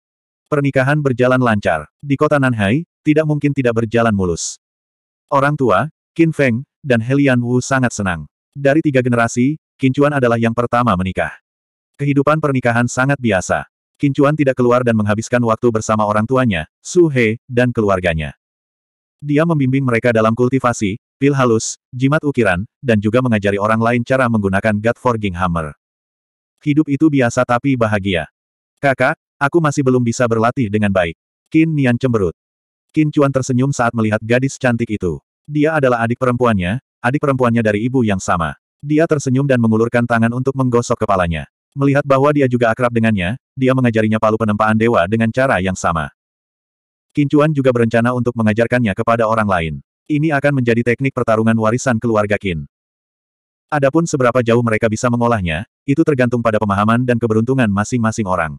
Pernikahan berjalan lancar. Di kota Nanhai, tidak mungkin tidak berjalan mulus. Orang tua, Qin Feng, dan Helian Wu sangat senang. Dari tiga generasi, Kincuan adalah yang pertama menikah. Kehidupan pernikahan sangat biasa. Kincuan tidak keluar dan menghabiskan waktu bersama orang tuanya, Su He, dan keluarganya. Dia membimbing mereka dalam kultivasi, pil halus, jimat ukiran, dan juga mengajari orang lain cara menggunakan God Forging Hammer. Hidup itu biasa tapi bahagia. Kakak, aku masih belum bisa berlatih dengan baik. Kin Nian cemberut. Qin Chuan tersenyum saat melihat gadis cantik itu. Dia adalah adik perempuannya, adik perempuannya dari ibu yang sama. Dia tersenyum dan mengulurkan tangan untuk menggosok kepalanya. Melihat bahwa dia juga akrab dengannya, dia mengajarinya palu penempaan dewa dengan cara yang sama. Kincuan juga berencana untuk mengajarkannya kepada orang lain. Ini akan menjadi teknik pertarungan warisan keluarga Kin. Adapun seberapa jauh mereka bisa mengolahnya, itu tergantung pada pemahaman dan keberuntungan masing-masing orang.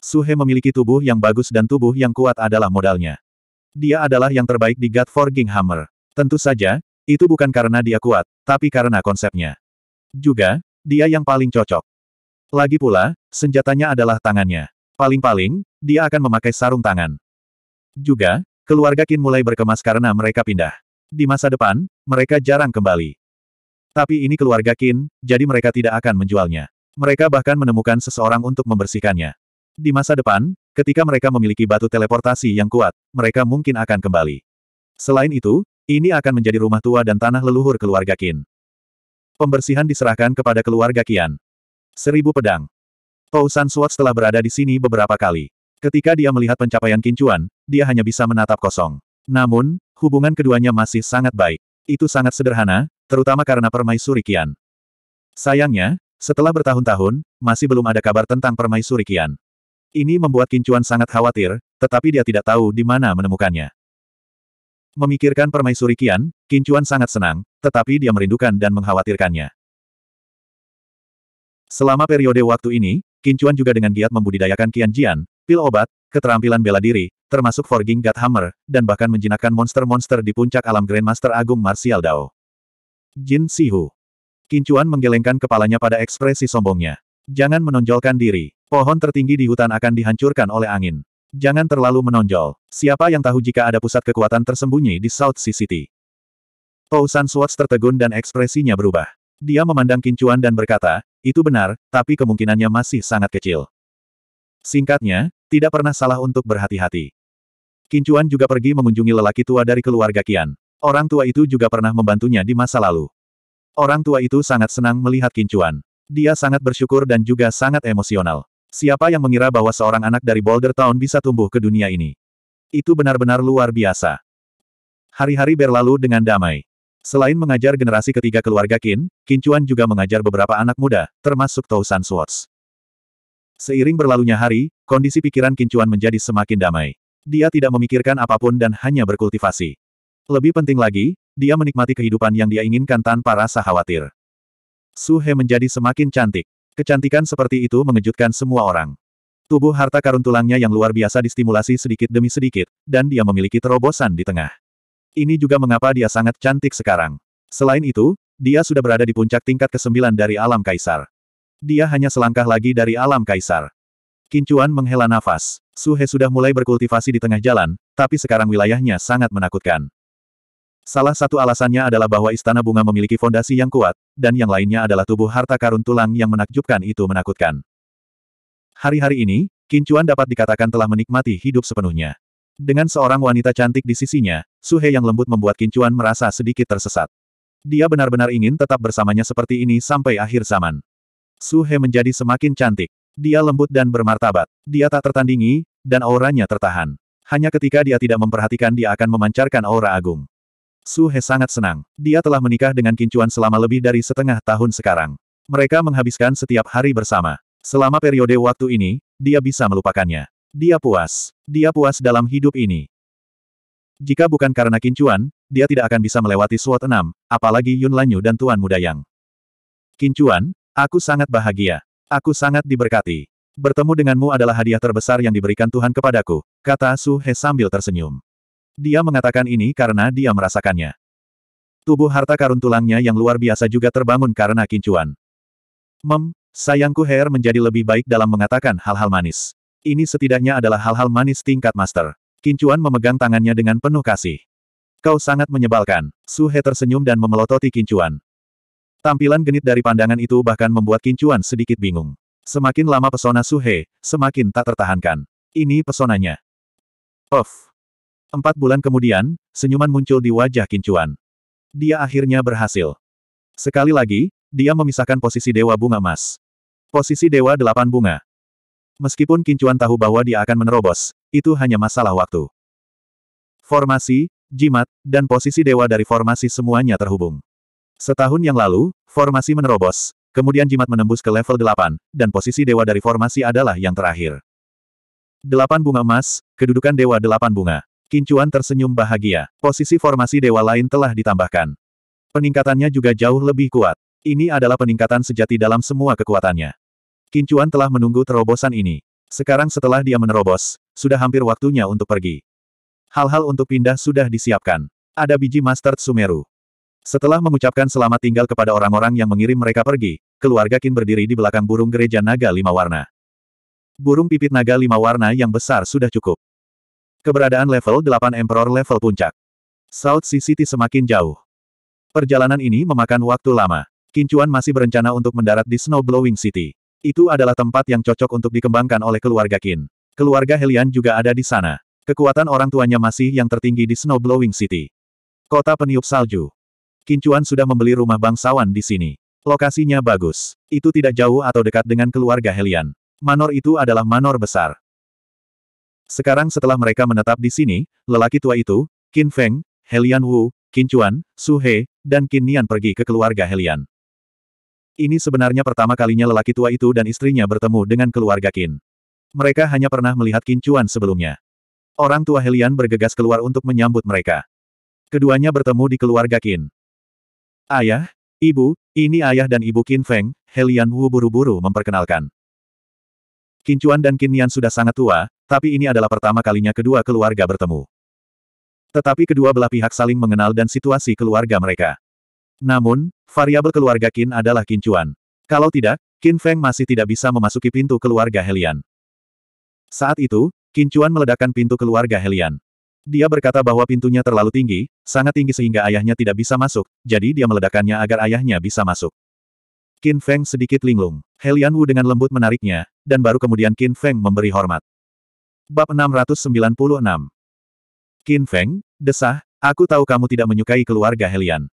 Suhe memiliki tubuh yang bagus dan tubuh yang kuat adalah modalnya. Dia adalah yang terbaik di God Forging Hammer. Tentu saja, itu bukan karena dia kuat, tapi karena konsepnya. Juga, dia yang paling cocok. Lagi pula, senjatanya adalah tangannya. Paling-paling, dia akan memakai sarung tangan. Juga, keluarga Qin mulai berkemas karena mereka pindah. Di masa depan, mereka jarang kembali. Tapi ini keluarga Qin, jadi mereka tidak akan menjualnya. Mereka bahkan menemukan seseorang untuk membersihkannya. Di masa depan, ketika mereka memiliki batu teleportasi yang kuat, mereka mungkin akan kembali. Selain itu, ini akan menjadi rumah tua dan tanah leluhur keluarga Qin. Pembersihan diserahkan kepada keluarga Qian. Seribu pedang. Pousan oh, Swatch telah berada di sini beberapa kali. Ketika dia melihat pencapaian Kincuan, dia hanya bisa menatap kosong. Namun, hubungan keduanya masih sangat baik. Itu sangat sederhana, terutama karena permaisuri Kian. Sayangnya, setelah bertahun-tahun, masih belum ada kabar tentang permaisuri Kian. Ini membuat Kincuan sangat khawatir, tetapi dia tidak tahu di mana menemukannya. Memikirkan permaisuri Kian, Kincuan sangat senang, tetapi dia merindukan dan mengkhawatirkannya. Selama periode waktu ini, Kincuan juga dengan giat membudidayakan Jian, pil obat, keterampilan bela diri, termasuk Forging God Hammer, dan bahkan menjinakkan monster-monster di puncak alam Grandmaster Agung Martial Dao. Jin Sihu. Kincuan menggelengkan kepalanya pada ekspresi sombongnya. Jangan menonjolkan diri. Pohon tertinggi di hutan akan dihancurkan oleh angin. Jangan terlalu menonjol. Siapa yang tahu jika ada pusat kekuatan tersembunyi di South Sea City? Tousan Swords tertegun dan ekspresinya berubah. Dia memandang Kincuan dan berkata, itu benar, tapi kemungkinannya masih sangat kecil. Singkatnya, tidak pernah salah untuk berhati-hati. Kincuan juga pergi mengunjungi lelaki tua dari keluarga Kian. Orang tua itu juga pernah membantunya di masa lalu. Orang tua itu sangat senang melihat Kincuan. Dia sangat bersyukur dan juga sangat emosional. Siapa yang mengira bahwa seorang anak dari Boulder Town bisa tumbuh ke dunia ini? Itu benar-benar luar biasa. Hari-hari berlalu dengan damai. Selain mengajar generasi ketiga keluarga Qin, Qin Chuan juga mengajar beberapa anak muda, termasuk Tousan Swords. Seiring berlalunya hari, kondisi pikiran Qin Chuan menjadi semakin damai. Dia tidak memikirkan apapun dan hanya berkultivasi. Lebih penting lagi, dia menikmati kehidupan yang dia inginkan tanpa rasa khawatir. Su He menjadi semakin cantik. Kecantikan seperti itu mengejutkan semua orang. Tubuh harta karun tulangnya yang luar biasa distimulasi sedikit demi sedikit, dan dia memiliki terobosan di tengah. Ini juga mengapa dia sangat cantik sekarang. Selain itu, dia sudah berada di puncak tingkat ke-9 dari alam kaisar. Dia hanya selangkah lagi dari alam kaisar. Kincuan menghela nafas. Suhe sudah mulai berkultivasi di tengah jalan, tapi sekarang wilayahnya sangat menakutkan. Salah satu alasannya adalah bahwa istana bunga memiliki fondasi yang kuat, dan yang lainnya adalah tubuh harta karun tulang yang menakjubkan itu menakutkan. Hari-hari ini, Kincuan dapat dikatakan telah menikmati hidup sepenuhnya. Dengan seorang wanita cantik di sisinya, Suhe yang lembut membuat Kincuan merasa sedikit tersesat. Dia benar-benar ingin tetap bersamanya seperti ini sampai akhir zaman. Suhe menjadi semakin cantik. Dia lembut dan bermartabat. Dia tak tertandingi, dan auranya tertahan. Hanya ketika dia tidak memperhatikan dia akan memancarkan aura agung. Suhe sangat senang. Dia telah menikah dengan Kincuan selama lebih dari setengah tahun sekarang. Mereka menghabiskan setiap hari bersama. Selama periode waktu ini, dia bisa melupakannya. Dia puas. Dia puas dalam hidup ini. Jika bukan karena Kincuan, dia tidak akan bisa melewati SWOT enam, apalagi Yun Lanyu dan Tuan Muda Yang. Kincuan, aku sangat bahagia. Aku sangat diberkati. Bertemu denganmu adalah hadiah terbesar yang diberikan Tuhan kepadaku, kata Su He sambil tersenyum. Dia mengatakan ini karena dia merasakannya. Tubuh harta karun tulangnya yang luar biasa juga terbangun karena Kincuan. Mem, sayangku Her menjadi lebih baik dalam mengatakan hal-hal manis. Ini setidaknya adalah hal-hal manis tingkat master. Kincuan memegang tangannya dengan penuh kasih. Kau sangat menyebalkan. Su He tersenyum dan memelototi Kincuan. Tampilan genit dari pandangan itu bahkan membuat Kincuan sedikit bingung. Semakin lama pesona Su He, semakin tak tertahankan. Ini pesonanya. Of. Empat bulan kemudian, senyuman muncul di wajah Kincuan. Dia akhirnya berhasil. Sekali lagi, dia memisahkan posisi Dewa Bunga Mas. Posisi Dewa Delapan Bunga. Meskipun Kincuan tahu bahwa dia akan menerobos, itu hanya masalah waktu. Formasi, jimat, dan posisi dewa dari formasi semuanya terhubung. Setahun yang lalu, formasi menerobos, kemudian jimat menembus ke level 8, dan posisi dewa dari formasi adalah yang terakhir. Delapan bunga emas, kedudukan dewa delapan bunga. Kincuan tersenyum bahagia. Posisi formasi dewa lain telah ditambahkan. Peningkatannya juga jauh lebih kuat. Ini adalah peningkatan sejati dalam semua kekuatannya. Kincuan telah menunggu terobosan ini. Sekarang setelah dia menerobos, sudah hampir waktunya untuk pergi. Hal-hal untuk pindah sudah disiapkan. Ada biji Master Sumeru. Setelah mengucapkan selamat tinggal kepada orang-orang yang mengirim mereka pergi, keluarga Kin berdiri di belakang burung gereja naga lima warna. Burung pipit naga lima warna yang besar sudah cukup. Keberadaan level 8 Emperor level puncak. South Sea City semakin jauh. Perjalanan ini memakan waktu lama. Kincuan masih berencana untuk mendarat di Snowblowing City. Itu adalah tempat yang cocok untuk dikembangkan oleh keluarga Qin. Keluarga Helian juga ada di sana. Kekuatan orang tuanya masih yang tertinggi di Snowblowing City. Kota peniup salju. Kincuan sudah membeli rumah bangsawan di sini. Lokasinya bagus. Itu tidak jauh atau dekat dengan keluarga Helian. Manor itu adalah manor besar. Sekarang setelah mereka menetap di sini, lelaki tua itu, Qin Feng, Helian Wu, Qin Chuan, Su He, dan Qin Nian pergi ke keluarga Helian. Ini sebenarnya pertama kalinya lelaki tua itu dan istrinya bertemu dengan keluarga Qin. Mereka hanya pernah melihat Qin Chuan sebelumnya. Orang tua Helian bergegas keluar untuk menyambut mereka. Keduanya bertemu di keluarga Qin. Ayah, ibu, ini ayah dan ibu Qin Feng, Helian Wu buru-buru memperkenalkan. Qin Chuan dan Qin Nian sudah sangat tua, tapi ini adalah pertama kalinya kedua keluarga bertemu. Tetapi kedua belah pihak saling mengenal dan situasi keluarga mereka. Namun, variabel keluarga Qin adalah Chuan. Kalau tidak, Qin Feng masih tidak bisa memasuki pintu keluarga Helian. Saat itu, Chuan meledakkan pintu keluarga Helian. Dia berkata bahwa pintunya terlalu tinggi, sangat tinggi sehingga ayahnya tidak bisa masuk, jadi dia meledakannya agar ayahnya bisa masuk. Qin Feng sedikit linglung. Helian Wu dengan lembut menariknya, dan baru kemudian Qin Feng memberi hormat. Bab 696 Qin Feng, desah, aku tahu kamu tidak menyukai keluarga Helian.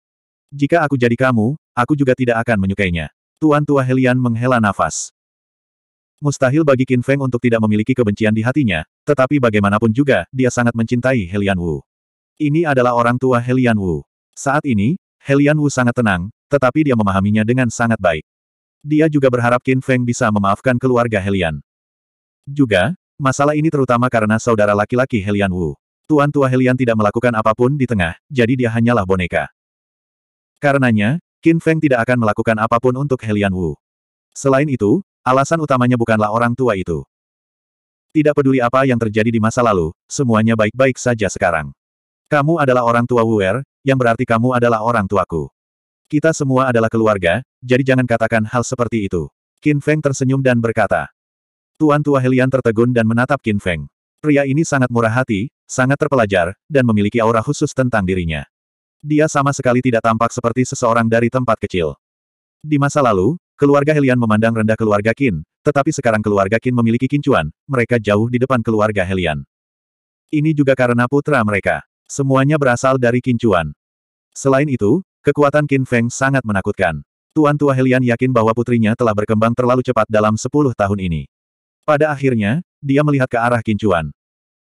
Jika aku jadi kamu, aku juga tidak akan menyukainya. Tuan Tua Helian menghela nafas. Mustahil bagi Qin Feng untuk tidak memiliki kebencian di hatinya, tetapi bagaimanapun juga, dia sangat mencintai Helian Wu. Ini adalah orang tua Helian Wu. Saat ini, Helian Wu sangat tenang, tetapi dia memahaminya dengan sangat baik. Dia juga berharap Qin Feng bisa memaafkan keluarga Helian. Juga, masalah ini terutama karena saudara laki-laki Helian Wu. Tuan tua Helian tidak melakukan apapun di tengah, jadi dia hanyalah boneka. Karenanya, Qin Feng tidak akan melakukan apapun untuk Helian Wu. Selain itu, alasan utamanya bukanlah orang tua itu. Tidak peduli apa yang terjadi di masa lalu, semuanya baik-baik saja sekarang. Kamu adalah orang tua Wu Er, yang berarti kamu adalah orang tuaku. Kita semua adalah keluarga, jadi jangan katakan hal seperti itu. Qin Feng tersenyum dan berkata. Tuan tua Helian tertegun dan menatap Qin Feng. Pria ini sangat murah hati, sangat terpelajar, dan memiliki aura khusus tentang dirinya. Dia sama sekali tidak tampak seperti seseorang dari tempat kecil. Di masa lalu, keluarga Helian memandang rendah keluarga Qin, tetapi sekarang keluarga Qin memiliki kincuan, mereka jauh di depan keluarga Helian. Ini juga karena putra mereka. Semuanya berasal dari kincuan. Selain itu, kekuatan Qin Feng sangat menakutkan. Tuan Tua Helian yakin bahwa putrinya telah berkembang terlalu cepat dalam sepuluh tahun ini. Pada akhirnya, dia melihat ke arah kincuan.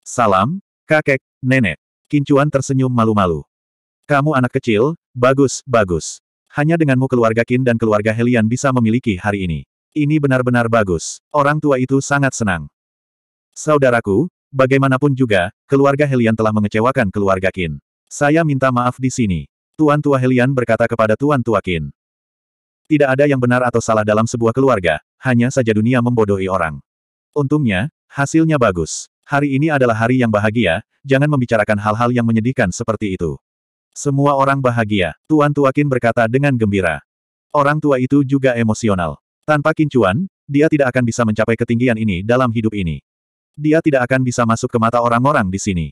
Salam, kakek, nenek. Kincuan tersenyum malu-malu. Kamu anak kecil, bagus, bagus. Hanya denganmu keluarga Kin dan keluarga Helian bisa memiliki hari ini. Ini benar-benar bagus. Orang tua itu sangat senang. Saudaraku, bagaimanapun juga, keluarga Helian telah mengecewakan keluarga Kin. Saya minta maaf di sini. Tuan Tua Helian berkata kepada Tuan Tua Kin. Tidak ada yang benar atau salah dalam sebuah keluarga, hanya saja dunia membodohi orang. Untungnya, hasilnya bagus. Hari ini adalah hari yang bahagia, jangan membicarakan hal-hal yang menyedihkan seperti itu. Semua orang bahagia, Tuan Tuakin berkata dengan gembira. Orang tua itu juga emosional. Tanpa kincuan, dia tidak akan bisa mencapai ketinggian ini dalam hidup ini. Dia tidak akan bisa masuk ke mata orang-orang di sini.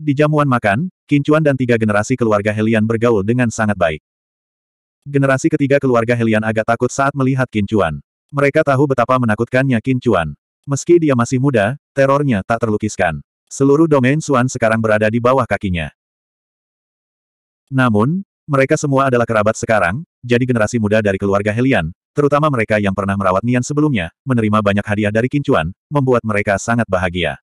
Di jamuan makan, Kincuan dan tiga generasi keluarga Helian bergaul dengan sangat baik. Generasi ketiga keluarga Helian agak takut saat melihat Kincuan. Mereka tahu betapa menakutkannya Kincuan. Meski dia masih muda, terornya tak terlukiskan. Seluruh domain Suan sekarang berada di bawah kakinya. Namun, mereka semua adalah kerabat sekarang, jadi generasi muda dari keluarga Helian, terutama mereka yang pernah merawat Nian sebelumnya, menerima banyak hadiah dari Kincuan, membuat mereka sangat bahagia.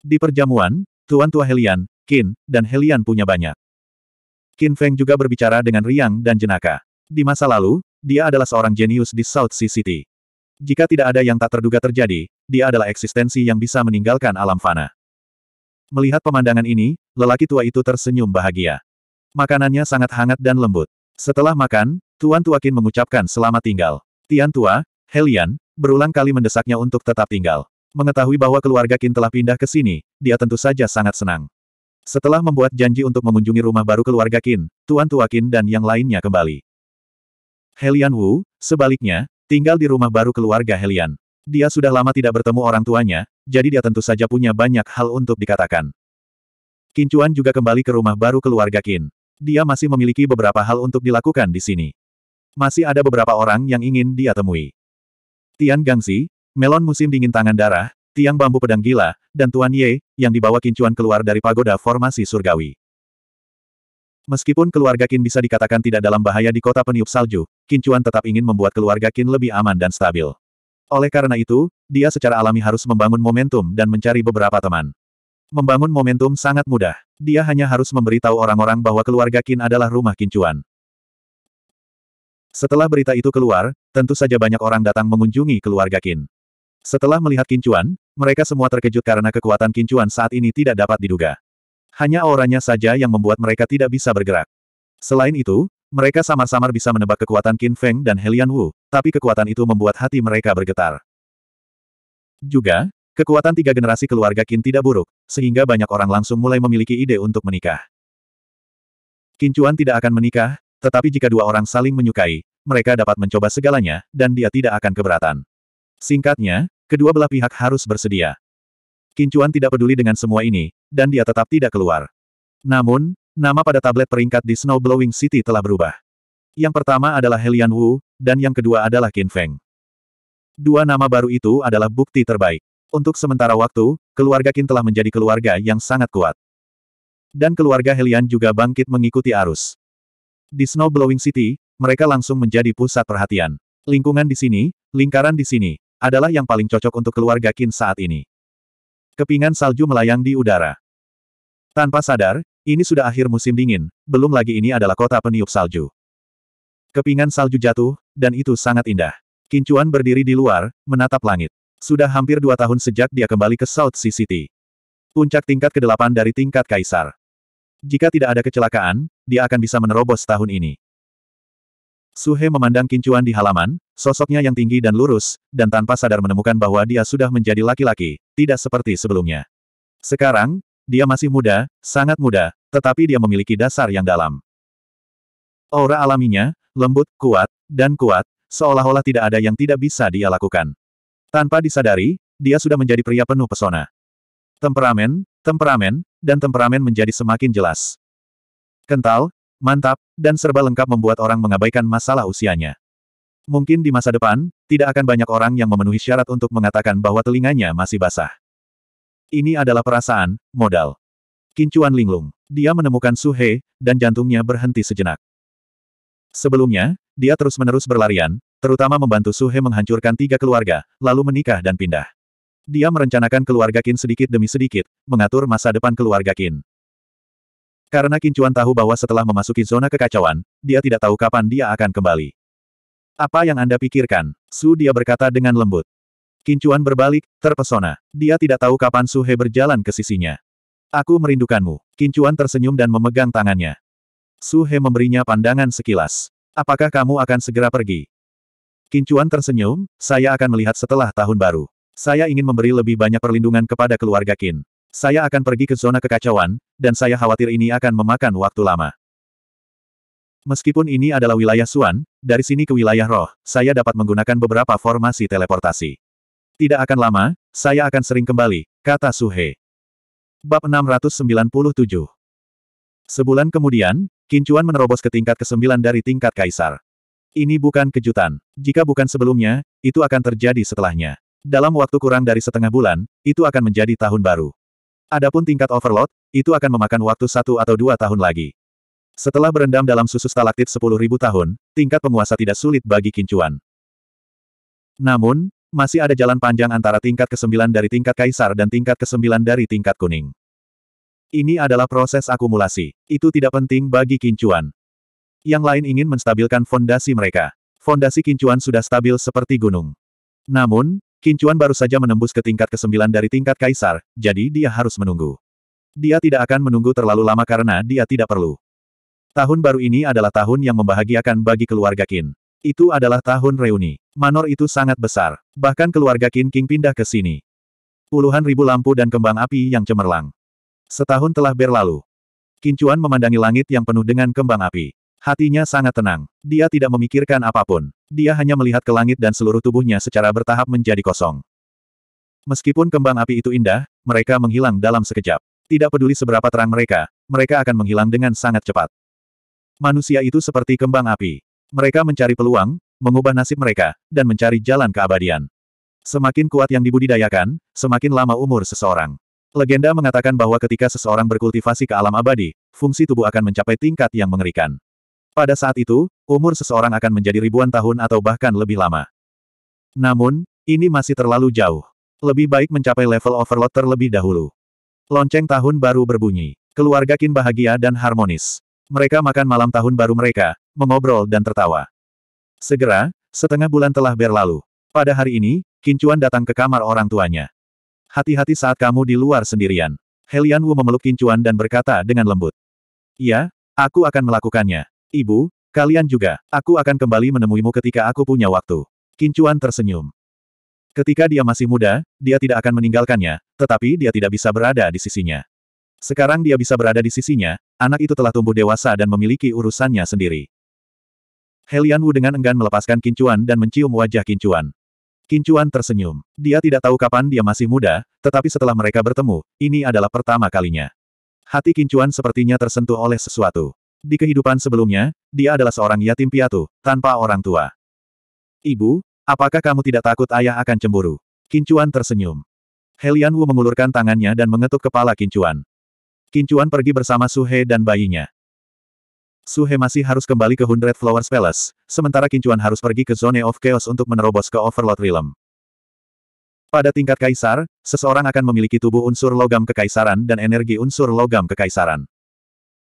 Di perjamuan, Tuan Tua Helian, Qin, dan Helian punya banyak. Qin Feng juga berbicara dengan Riang dan Jenaka. Di masa lalu, dia adalah seorang jenius di South Sea City. Jika tidak ada yang tak terduga terjadi, dia adalah eksistensi yang bisa meninggalkan alam fana. Melihat pemandangan ini, lelaki tua itu tersenyum bahagia. Makanannya sangat hangat dan lembut. Setelah makan, Tuan Tuakin mengucapkan selamat tinggal. Tian Tua, Helian, berulang kali mendesaknya untuk tetap tinggal. Mengetahui bahwa keluarga Qin telah pindah ke sini, dia tentu saja sangat senang. Setelah membuat janji untuk mengunjungi rumah baru keluarga Qin, Tuan Tuakin dan yang lainnya kembali. Helian Wu, sebaliknya, tinggal di rumah baru keluarga Helian. Dia sudah lama tidak bertemu orang tuanya, jadi dia tentu saja punya banyak hal untuk dikatakan. Kincuan juga kembali ke rumah baru keluarga Qin dia masih memiliki beberapa hal untuk dilakukan di sini. Masih ada beberapa orang yang ingin dia temui. Tian Gangsi, melon musim dingin tangan darah, tiang bambu pedang gila, dan Tuan Ye, yang dibawa kincuan keluar dari pagoda formasi surgawi. Meskipun keluarga Qin bisa dikatakan tidak dalam bahaya di kota peniup salju, Kincuan tetap ingin membuat keluarga Qin lebih aman dan stabil. Oleh karena itu, dia secara alami harus membangun momentum dan mencari beberapa teman. Membangun momentum sangat mudah. Dia hanya harus memberitahu orang-orang bahwa keluarga Qin adalah rumah kincuan. Setelah berita itu keluar, tentu saja banyak orang datang mengunjungi keluarga Qin. Setelah melihat kincuan, mereka semua terkejut karena kekuatan kincuan saat ini tidak dapat diduga. Hanya auranya saja yang membuat mereka tidak bisa bergerak. Selain itu, mereka samar-samar bisa menebak kekuatan Qin Feng dan Helian Wu, tapi kekuatan itu membuat hati mereka bergetar. Juga, Kekuatan tiga generasi keluarga Qin tidak buruk, sehingga banyak orang langsung mulai memiliki ide untuk menikah. Kincuan tidak akan menikah, tetapi jika dua orang saling menyukai, mereka dapat mencoba segalanya, dan dia tidak akan keberatan. Singkatnya, kedua belah pihak harus bersedia. Kincuan tidak peduli dengan semua ini, dan dia tetap tidak keluar. Namun, nama pada tablet peringkat di Snow Blowing City telah berubah. Yang pertama adalah Helian Wu, dan yang kedua adalah Qin Feng. Dua nama baru itu adalah bukti terbaik. Untuk sementara waktu, keluarga Qin telah menjadi keluarga yang sangat kuat. Dan keluarga Helian juga bangkit mengikuti arus. Di Snowblowing City, mereka langsung menjadi pusat perhatian. Lingkungan di sini, lingkaran di sini, adalah yang paling cocok untuk keluarga Qin saat ini. Kepingan salju melayang di udara. Tanpa sadar, ini sudah akhir musim dingin, belum lagi ini adalah kota peniup salju. Kepingan salju jatuh, dan itu sangat indah. Kincuan berdiri di luar, menatap langit. Sudah hampir dua tahun sejak dia kembali ke South Sea City. Puncak tingkat ke-8 dari tingkat Kaisar. Jika tidak ada kecelakaan, dia akan bisa menerobos tahun ini. Suhe memandang kincuan di halaman, sosoknya yang tinggi dan lurus, dan tanpa sadar menemukan bahwa dia sudah menjadi laki-laki, tidak seperti sebelumnya. Sekarang, dia masih muda, sangat muda, tetapi dia memiliki dasar yang dalam. Aura alaminya, lembut, kuat, dan kuat, seolah-olah tidak ada yang tidak bisa dia lakukan. Tanpa disadari, dia sudah menjadi pria penuh pesona. Temperamen, temperamen, dan temperamen menjadi semakin jelas. Kental, mantap, dan serba lengkap membuat orang mengabaikan masalah usianya. Mungkin di masa depan, tidak akan banyak orang yang memenuhi syarat untuk mengatakan bahwa telinganya masih basah. Ini adalah perasaan, modal. Kincuan linglung. Dia menemukan Suhe, dan jantungnya berhenti sejenak. Sebelumnya, dia terus-menerus berlarian, terutama membantu Suhe menghancurkan tiga keluarga, lalu menikah dan pindah. Dia merencanakan keluarga Qin sedikit demi sedikit, mengatur masa depan keluarga Qin. Karena Qin Chuan tahu bahwa setelah memasuki zona kekacauan, dia tidak tahu kapan dia akan kembali. Apa yang Anda pikirkan? Su dia berkata dengan lembut. Qin Chuan berbalik, terpesona. Dia tidak tahu kapan Su He berjalan ke sisinya. Aku merindukanmu. Qin Chuan tersenyum dan memegang tangannya. Su He memberinya pandangan sekilas. Apakah kamu akan segera pergi? Kincuan tersenyum, saya akan melihat setelah tahun baru. Saya ingin memberi lebih banyak perlindungan kepada keluarga Kin. Saya akan pergi ke zona kekacauan, dan saya khawatir ini akan memakan waktu lama. Meskipun ini adalah wilayah Suan, dari sini ke wilayah roh, saya dapat menggunakan beberapa formasi teleportasi. Tidak akan lama, saya akan sering kembali, kata Suhe. Bab 697 Sebulan kemudian, Kincuan menerobos ke tingkat ke-9 dari tingkat Kaisar. Ini bukan kejutan. Jika bukan sebelumnya, itu akan terjadi setelahnya. Dalam waktu kurang dari setengah bulan, itu akan menjadi tahun baru. Adapun tingkat overload, itu akan memakan waktu satu atau dua tahun lagi. Setelah berendam dalam susu stalaktit sepuluh ribu tahun, tingkat penguasa tidak sulit bagi kincuan. Namun, masih ada jalan panjang antara tingkat ke-9 dari tingkat kaisar dan tingkat ke-9 dari tingkat kuning. Ini adalah proses akumulasi. Itu tidak penting bagi kincuan. Yang lain ingin menstabilkan fondasi mereka. Fondasi kincuan sudah stabil seperti gunung. Namun, kincuan baru saja menembus ke tingkat ke-9 dari tingkat kaisar, jadi dia harus menunggu. Dia tidak akan menunggu terlalu lama karena dia tidak perlu. Tahun baru ini adalah tahun yang membahagiakan bagi keluarga Kin. Itu adalah tahun reuni. Manor itu sangat besar. Bahkan keluarga Kin King pindah ke sini. Puluhan ribu lampu dan kembang api yang cemerlang. Setahun telah berlalu. Kincuan memandangi langit yang penuh dengan kembang api. Hatinya sangat tenang. Dia tidak memikirkan apapun. Dia hanya melihat ke langit dan seluruh tubuhnya secara bertahap menjadi kosong. Meskipun kembang api itu indah, mereka menghilang dalam sekejap. Tidak peduli seberapa terang mereka, mereka akan menghilang dengan sangat cepat. Manusia itu seperti kembang api. Mereka mencari peluang, mengubah nasib mereka, dan mencari jalan keabadian. Semakin kuat yang dibudidayakan, semakin lama umur seseorang. Legenda mengatakan bahwa ketika seseorang berkultivasi ke alam abadi, fungsi tubuh akan mencapai tingkat yang mengerikan. Pada saat itu, umur seseorang akan menjadi ribuan tahun atau bahkan lebih lama. Namun, ini masih terlalu jauh. Lebih baik mencapai level overload terlebih dahulu. Lonceng tahun baru berbunyi. Keluarga Kin bahagia dan harmonis. Mereka makan malam tahun baru mereka, mengobrol dan tertawa. Segera, setengah bulan telah berlalu. Pada hari ini, Kincuan datang ke kamar orang tuanya. Hati-hati saat kamu di luar sendirian. Helian Wu memeluk Kincuan dan berkata dengan lembut. Iya, aku akan melakukannya. Ibu, kalian juga, aku akan kembali menemuimu ketika aku punya waktu. Kincuan tersenyum. Ketika dia masih muda, dia tidak akan meninggalkannya, tetapi dia tidak bisa berada di sisinya. Sekarang dia bisa berada di sisinya, anak itu telah tumbuh dewasa dan memiliki urusannya sendiri. Helian Wu dengan enggan melepaskan Kincuan dan mencium wajah Kincuan. Kincuan tersenyum. Dia tidak tahu kapan dia masih muda, tetapi setelah mereka bertemu, ini adalah pertama kalinya. Hati Kincuan sepertinya tersentuh oleh sesuatu. Di kehidupan sebelumnya, dia adalah seorang yatim piatu, tanpa orang tua. Ibu, apakah kamu tidak takut ayah akan cemburu? Kincuan tersenyum. Helian Wu mengulurkan tangannya dan mengetuk kepala Kincuan. Kincuan pergi bersama Suhe dan bayinya. Suhe masih harus kembali ke Hundred Flowers Palace, sementara Kincuan harus pergi ke Zone of Chaos untuk menerobos ke Overlord Realm. Pada tingkat kaisar, seseorang akan memiliki tubuh unsur logam kekaisaran dan energi unsur logam kekaisaran.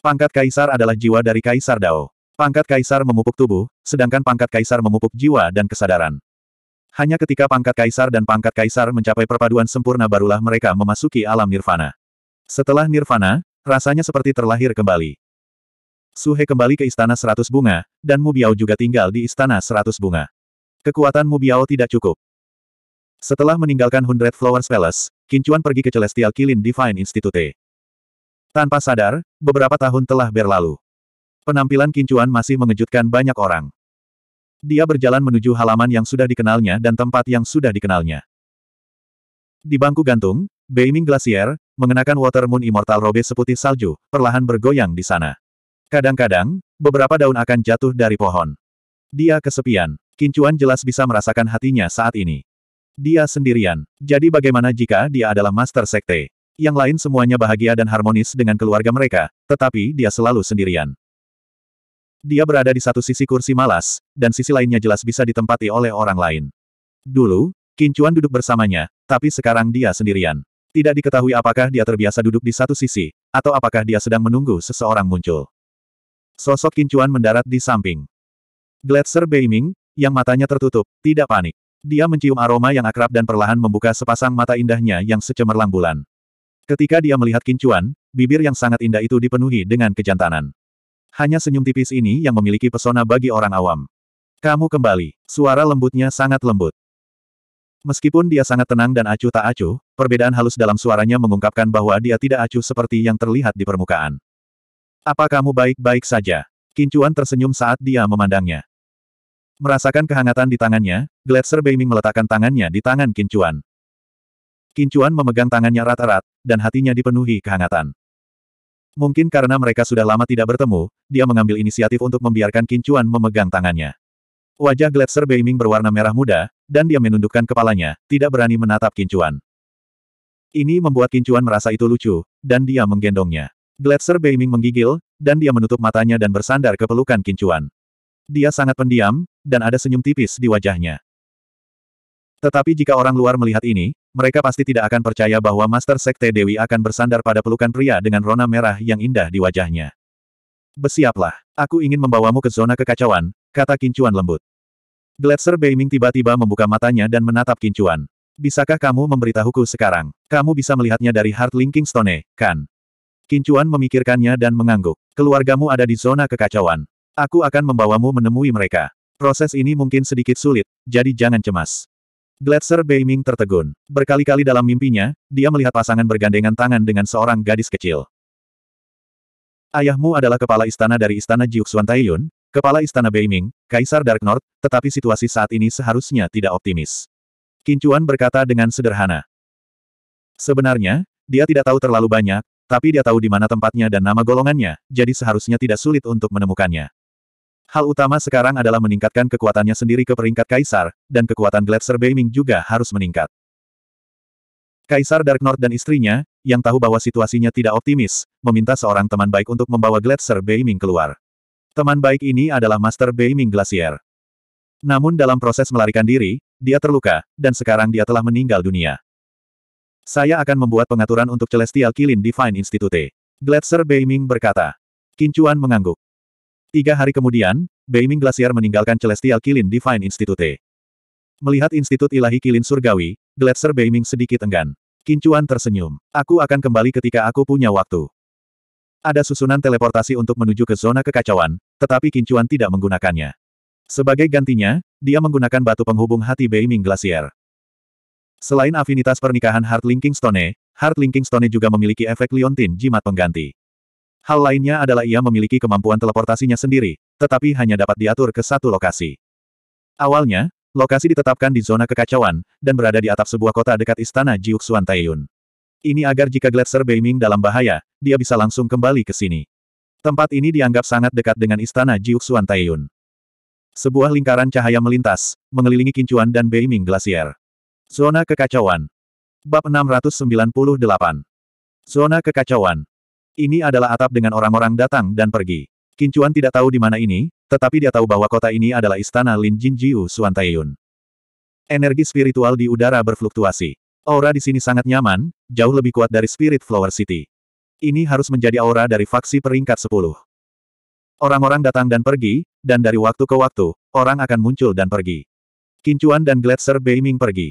Pangkat kaisar adalah jiwa dari kaisar Dao. Pangkat kaisar memupuk tubuh, sedangkan pangkat kaisar memupuk jiwa dan kesadaran. Hanya ketika pangkat kaisar dan pangkat kaisar mencapai perpaduan sempurna barulah mereka memasuki alam nirvana. Setelah nirvana, rasanya seperti terlahir kembali. Suhe kembali ke istana seratus bunga, dan Mubiao juga tinggal di istana seratus bunga. Kekuatan Mubiao tidak cukup. Setelah meninggalkan Hundred Flowers Palace, Kincuan pergi ke Celestial Kilin Divine Institute. Tanpa sadar, beberapa tahun telah berlalu. Penampilan Kincuan masih mengejutkan banyak orang. Dia berjalan menuju halaman yang sudah dikenalnya dan tempat yang sudah dikenalnya. Di bangku gantung, Beiming Glacier, mengenakan Water Moon Immortal Robe seputih salju, perlahan bergoyang di sana. Kadang-kadang, beberapa daun akan jatuh dari pohon. Dia kesepian. Kincuan jelas bisa merasakan hatinya saat ini. Dia sendirian. Jadi bagaimana jika dia adalah Master Sekte? Yang lain semuanya bahagia dan harmonis dengan keluarga mereka, tetapi dia selalu sendirian. Dia berada di satu sisi kursi malas, dan sisi lainnya jelas bisa ditempati oleh orang lain. Dulu, Kincuan duduk bersamanya, tapi sekarang dia sendirian. Tidak diketahui apakah dia terbiasa duduk di satu sisi, atau apakah dia sedang menunggu seseorang muncul. Sosok Kincuan mendarat di samping. Gletser Beiming, yang matanya tertutup, tidak panik. Dia mencium aroma yang akrab dan perlahan membuka sepasang mata indahnya yang secemerlang bulan. Ketika dia melihat Kincuan, bibir yang sangat indah itu dipenuhi dengan kejantanan. Hanya senyum tipis ini yang memiliki pesona bagi orang awam. Kamu kembali, suara lembutnya sangat lembut. Meskipun dia sangat tenang dan acuh tak acuh, perbedaan halus dalam suaranya mengungkapkan bahwa dia tidak acuh seperti yang terlihat di permukaan. Apa kamu baik-baik saja? Kincuan tersenyum saat dia memandangnya. Merasakan kehangatan di tangannya, Gletser Beiming meletakkan tangannya di tangan Kincuan. Kincuan memegang tangannya rata-rat, dan hatinya dipenuhi kehangatan. Mungkin karena mereka sudah lama tidak bertemu, dia mengambil inisiatif untuk membiarkan Kincuan memegang tangannya. Wajah Gletser Beiming berwarna merah muda, dan dia menundukkan kepalanya, tidak berani menatap Kincuan. Ini membuat Kincuan merasa itu lucu, dan dia menggendongnya. Gletser Beiming menggigil, dan dia menutup matanya dan bersandar ke pelukan Kincuan. Dia sangat pendiam, dan ada senyum tipis di wajahnya. Tetapi jika orang luar melihat ini, mereka pasti tidak akan percaya bahwa Master Sekte Dewi akan bersandar pada pelukan pria dengan rona merah yang indah di wajahnya. Besiaplah, aku ingin membawamu ke zona kekacauan, kata Kincuan lembut. Gletser Beiming tiba-tiba membuka matanya dan menatap Kincuan. Bisakah kamu memberitahuku sekarang? Kamu bisa melihatnya dari Heart Linking Stone, kan? Kincuan memikirkannya dan mengangguk. Keluargamu ada di zona kekacauan. Aku akan membawamu menemui mereka. Proses ini mungkin sedikit sulit, jadi jangan cemas. Gletser Beiming tertegun. Berkali-kali dalam mimpinya, dia melihat pasangan bergandengan tangan dengan seorang gadis kecil. Ayahmu adalah kepala istana dari istana Jiuxuan Taiyun, kepala istana Beiming, Kaisar Dark North, tetapi situasi saat ini seharusnya tidak optimis. Kincuan berkata dengan sederhana. Sebenarnya, dia tidak tahu terlalu banyak, tapi dia tahu di mana tempatnya dan nama golongannya, jadi seharusnya tidak sulit untuk menemukannya. Hal utama sekarang adalah meningkatkan kekuatannya sendiri ke peringkat Kaisar, dan kekuatan Gletser Beiming juga harus meningkat. Kaisar Dark North dan istrinya, yang tahu bahwa situasinya tidak optimis, meminta seorang teman baik untuk membawa Gletser Beiming keluar. Teman baik ini adalah Master Beiming Glacier. Namun dalam proses melarikan diri, dia terluka, dan sekarang dia telah meninggal dunia. Saya akan membuat pengaturan untuk Celestial Kilin Divine Institute. Gletser Beiming berkata. Kincuan mengangguk. Tiga hari kemudian, Beiming Glacier meninggalkan Celestial Kilin Divine Institute. Melihat Institut Ilahi Kilin Surgawi, Gletser Beiming sedikit enggan. Kincuan tersenyum. Aku akan kembali ketika aku punya waktu. Ada susunan teleportasi untuk menuju ke zona kekacauan, tetapi Kincuan tidak menggunakannya. Sebagai gantinya, dia menggunakan batu penghubung hati Beiming Glacier. Selain afinitas pernikahan Heart Linking Stone, Heart Linking Stone juga memiliki efek liontin jimat pengganti. Hal lainnya adalah ia memiliki kemampuan teleportasinya sendiri, tetapi hanya dapat diatur ke satu lokasi. Awalnya, lokasi ditetapkan di zona kekacauan, dan berada di atap sebuah kota dekat istana Jiuxuan Taiyun. Ini agar jika Gletser Beiming dalam bahaya, dia bisa langsung kembali ke sini. Tempat ini dianggap sangat dekat dengan istana Jiuxuan Taiyun. Sebuah lingkaran cahaya melintas, mengelilingi Kincuan dan Beiming Glacier. Zona Kekacauan Bab 698 Zona Kekacauan ini adalah atap dengan orang-orang datang dan pergi. Kincuan tidak tahu di mana ini, tetapi dia tahu bahwa kota ini adalah istana Lin Jinjiu Suan Taiyun. Energi spiritual di udara berfluktuasi. Aura di sini sangat nyaman, jauh lebih kuat dari Spirit Flower City. Ini harus menjadi aura dari faksi peringkat 10. Orang-orang datang dan pergi, dan dari waktu ke waktu, orang akan muncul dan pergi. Kincuan dan Gletser Beiming pergi.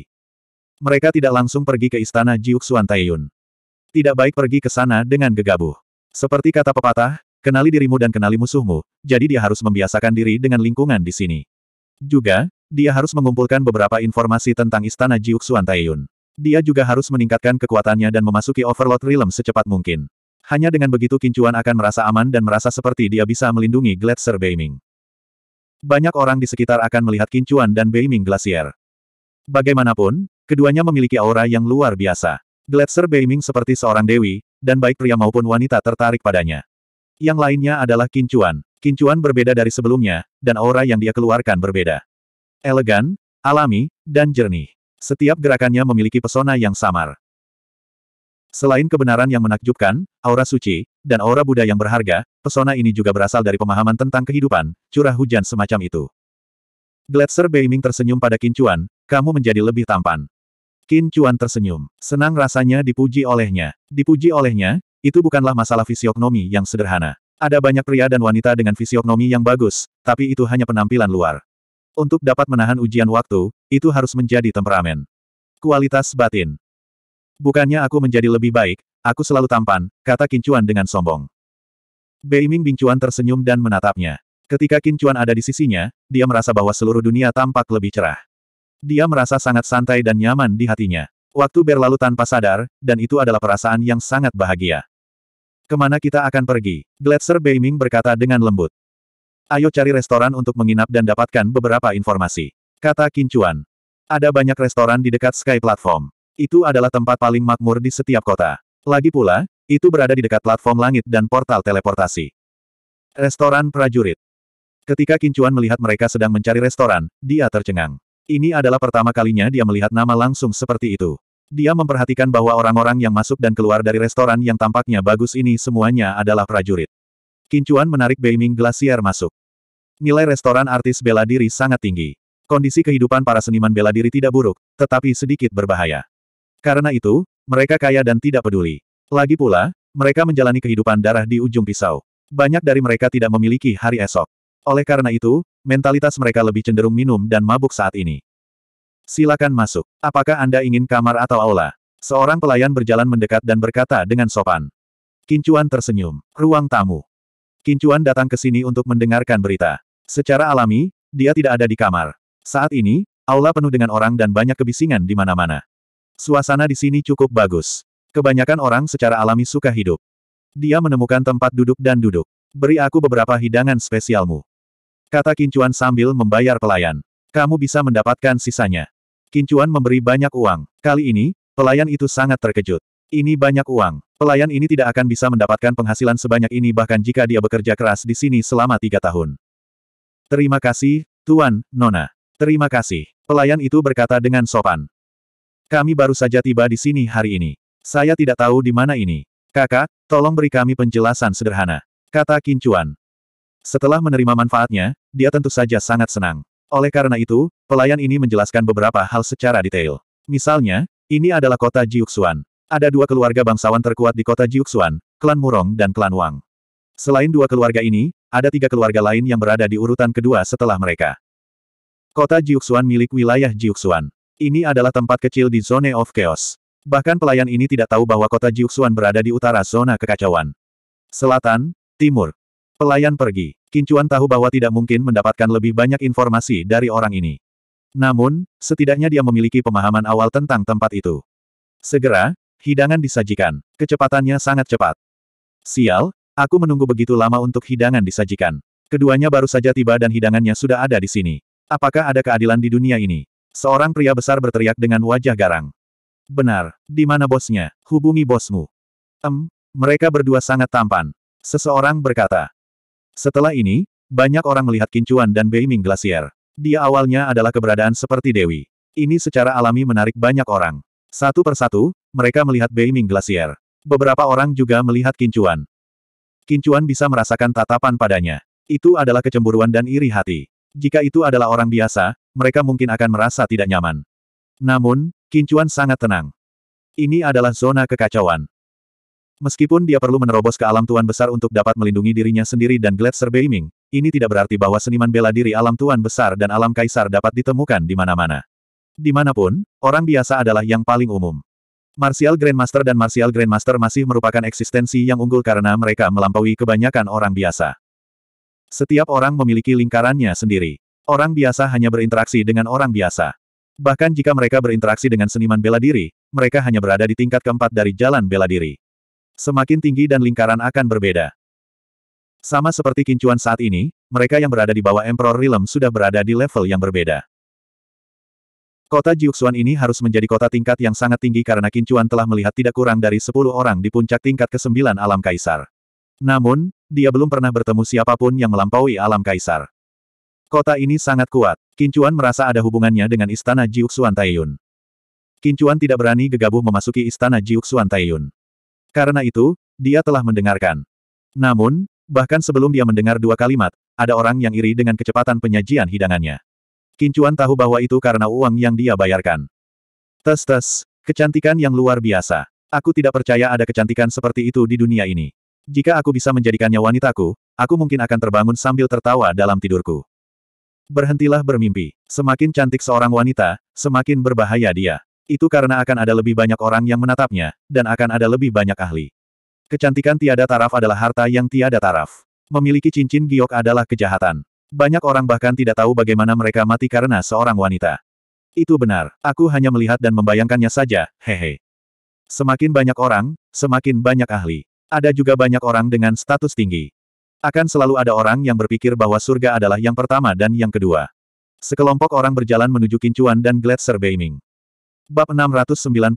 Mereka tidak langsung pergi ke istana Jiuk Suan Taiyun. Tidak baik pergi ke sana dengan gegabah. Seperti kata pepatah, kenali dirimu dan kenali musuhmu, jadi dia harus membiasakan diri dengan lingkungan di sini. Juga, dia harus mengumpulkan beberapa informasi tentang istana Jiuxuan Taeyun. Dia juga harus meningkatkan kekuatannya dan memasuki Overlord Realm secepat mungkin. Hanya dengan begitu Kincuan akan merasa aman dan merasa seperti dia bisa melindungi Gletser Beiming. Banyak orang di sekitar akan melihat Kincuan dan Beiming Glacier. Bagaimanapun, keduanya memiliki aura yang luar biasa. Gletser Beiming seperti seorang dewi, dan baik pria maupun wanita tertarik padanya. Yang lainnya adalah kincuan. Kincuan berbeda dari sebelumnya, dan aura yang dia keluarkan berbeda. Elegan, alami, dan jernih. Setiap gerakannya memiliki pesona yang samar. Selain kebenaran yang menakjubkan, aura suci, dan aura Buddha yang berharga, pesona ini juga berasal dari pemahaman tentang kehidupan, curah hujan semacam itu. Gletser Beiming tersenyum pada kincuan, kamu menjadi lebih tampan. Qin Chuan tersenyum. Senang rasanya dipuji olehnya. Dipuji olehnya, itu bukanlah masalah fisiognomi yang sederhana. Ada banyak pria dan wanita dengan fisiognomi yang bagus, tapi itu hanya penampilan luar. Untuk dapat menahan ujian waktu, itu harus menjadi temperamen. Kualitas batin. Bukannya aku menjadi lebih baik, aku selalu tampan, kata Qin Chuan dengan sombong. Bei Ming Beiming Chuan tersenyum dan menatapnya. Ketika Qin Chuan ada di sisinya, dia merasa bahwa seluruh dunia tampak lebih cerah. Dia merasa sangat santai dan nyaman di hatinya. Waktu berlalu tanpa sadar, dan itu adalah perasaan yang sangat bahagia. Kemana kita akan pergi? Gletser Beiming berkata dengan lembut. Ayo cari restoran untuk menginap dan dapatkan beberapa informasi. Kata Kincuan. Ada banyak restoran di dekat Sky Platform. Itu adalah tempat paling makmur di setiap kota. Lagi pula, itu berada di dekat platform langit dan portal teleportasi. Restoran prajurit. Ketika Kincuan melihat mereka sedang mencari restoran, dia tercengang. Ini adalah pertama kalinya dia melihat nama langsung seperti itu. Dia memperhatikan bahwa orang-orang yang masuk dan keluar dari restoran yang tampaknya bagus ini semuanya adalah prajurit. Kincuan menarik Beiming Glacier masuk. Nilai restoran artis bela diri sangat tinggi. Kondisi kehidupan para seniman bela diri tidak buruk, tetapi sedikit berbahaya. Karena itu, mereka kaya dan tidak peduli. Lagi pula, mereka menjalani kehidupan darah di ujung pisau. Banyak dari mereka tidak memiliki hari esok. Oleh karena itu, mentalitas mereka lebih cenderung minum dan mabuk saat ini. Silakan masuk. Apakah Anda ingin kamar atau aula? Seorang pelayan berjalan mendekat dan berkata dengan sopan. Kincuan tersenyum. Ruang tamu. Kincuan datang ke sini untuk mendengarkan berita. Secara alami, dia tidak ada di kamar. Saat ini, aula penuh dengan orang dan banyak kebisingan di mana-mana. Suasana di sini cukup bagus. Kebanyakan orang secara alami suka hidup. Dia menemukan tempat duduk dan duduk. Beri aku beberapa hidangan spesialmu. Kata Kincuan sambil membayar pelayan. Kamu bisa mendapatkan sisanya. Kincuan memberi banyak uang. Kali ini, pelayan itu sangat terkejut. Ini banyak uang. Pelayan ini tidak akan bisa mendapatkan penghasilan sebanyak ini bahkan jika dia bekerja keras di sini selama tiga tahun. Terima kasih, Tuan, Nona. Terima kasih. Pelayan itu berkata dengan sopan. Kami baru saja tiba di sini hari ini. Saya tidak tahu di mana ini. Kakak, tolong beri kami penjelasan sederhana. Kata Kincuan. Setelah menerima manfaatnya, dia tentu saja sangat senang. Oleh karena itu, pelayan ini menjelaskan beberapa hal secara detail. Misalnya, ini adalah kota Jiuxuan. Ada dua keluarga bangsawan terkuat di kota Jiuxuan, klan Murong dan klan Wang. Selain dua keluarga ini, ada tiga keluarga lain yang berada di urutan kedua setelah mereka. Kota Jiuxuan milik wilayah Jiuxuan. Ini adalah tempat kecil di Zone of Chaos. Bahkan pelayan ini tidak tahu bahwa kota Jiuxuan berada di utara zona kekacauan. Selatan, timur, Pelayan pergi. Kincuan tahu bahwa tidak mungkin mendapatkan lebih banyak informasi dari orang ini. Namun, setidaknya dia memiliki pemahaman awal tentang tempat itu. Segera, hidangan disajikan. Kecepatannya sangat cepat. Sial, aku menunggu begitu lama untuk hidangan disajikan. Keduanya baru saja tiba dan hidangannya sudah ada di sini. Apakah ada keadilan di dunia ini? Seorang pria besar berteriak dengan wajah garang. Benar, di mana bosnya? Hubungi bosmu. Em, mereka berdua sangat tampan. Seseorang berkata, setelah ini, banyak orang melihat kincuan dan Beiming Glacier. Dia awalnya adalah keberadaan seperti Dewi. Ini secara alami menarik banyak orang. Satu persatu, mereka melihat Beiming Glacier. Beberapa orang juga melihat kincuan. Kincuan bisa merasakan tatapan padanya. Itu adalah kecemburuan dan iri hati. Jika itu adalah orang biasa, mereka mungkin akan merasa tidak nyaman. Namun, Kincuan sangat tenang. Ini adalah zona kekacauan. Meskipun dia perlu menerobos ke alam tuan besar untuk dapat melindungi dirinya sendiri dan Gletser Beiming, ini tidak berarti bahwa seniman bela diri alam tuan besar dan alam kaisar dapat ditemukan di mana-mana. Dimanapun, orang biasa adalah yang paling umum. Martial Grandmaster dan Martial Grandmaster masih merupakan eksistensi yang unggul karena mereka melampaui kebanyakan orang biasa. Setiap orang memiliki lingkarannya sendiri. Orang biasa hanya berinteraksi dengan orang biasa. Bahkan jika mereka berinteraksi dengan seniman bela diri, mereka hanya berada di tingkat keempat dari jalan bela diri. Semakin tinggi dan lingkaran akan berbeda. Sama seperti kincuan saat ini, mereka yang berada di bawah Emperor Realm sudah berada di level yang berbeda. Kota Jiuxuan ini harus menjadi kota tingkat yang sangat tinggi karena kincuan telah melihat tidak kurang dari 10 orang di puncak tingkat ke-9 alam kaisar. Namun, dia belum pernah bertemu siapapun yang melampaui alam kaisar. Kota ini sangat kuat. Kincuan merasa ada hubungannya dengan istana Jiuxuan Taiyun. Kincuan tidak berani gegabah memasuki istana Jiuxuan Taiyun. Karena itu, dia telah mendengarkan. Namun, bahkan sebelum dia mendengar dua kalimat, ada orang yang iri dengan kecepatan penyajian hidangannya. Kincuan tahu bahwa itu karena uang yang dia bayarkan. Tes-tes, kecantikan yang luar biasa. Aku tidak percaya ada kecantikan seperti itu di dunia ini. Jika aku bisa menjadikannya wanitaku, aku mungkin akan terbangun sambil tertawa dalam tidurku. Berhentilah bermimpi. Semakin cantik seorang wanita, semakin berbahaya dia. Itu karena akan ada lebih banyak orang yang menatapnya, dan akan ada lebih banyak ahli. Kecantikan tiada taraf adalah harta yang tiada taraf. Memiliki cincin giok adalah kejahatan. Banyak orang bahkan tidak tahu bagaimana mereka mati karena seorang wanita. Itu benar, aku hanya melihat dan membayangkannya saja, hehe. Semakin banyak orang, semakin banyak ahli. Ada juga banyak orang dengan status tinggi. Akan selalu ada orang yang berpikir bahwa surga adalah yang pertama dan yang kedua. Sekelompok orang berjalan menuju Kincuan dan Gletser Beiming. Bab 699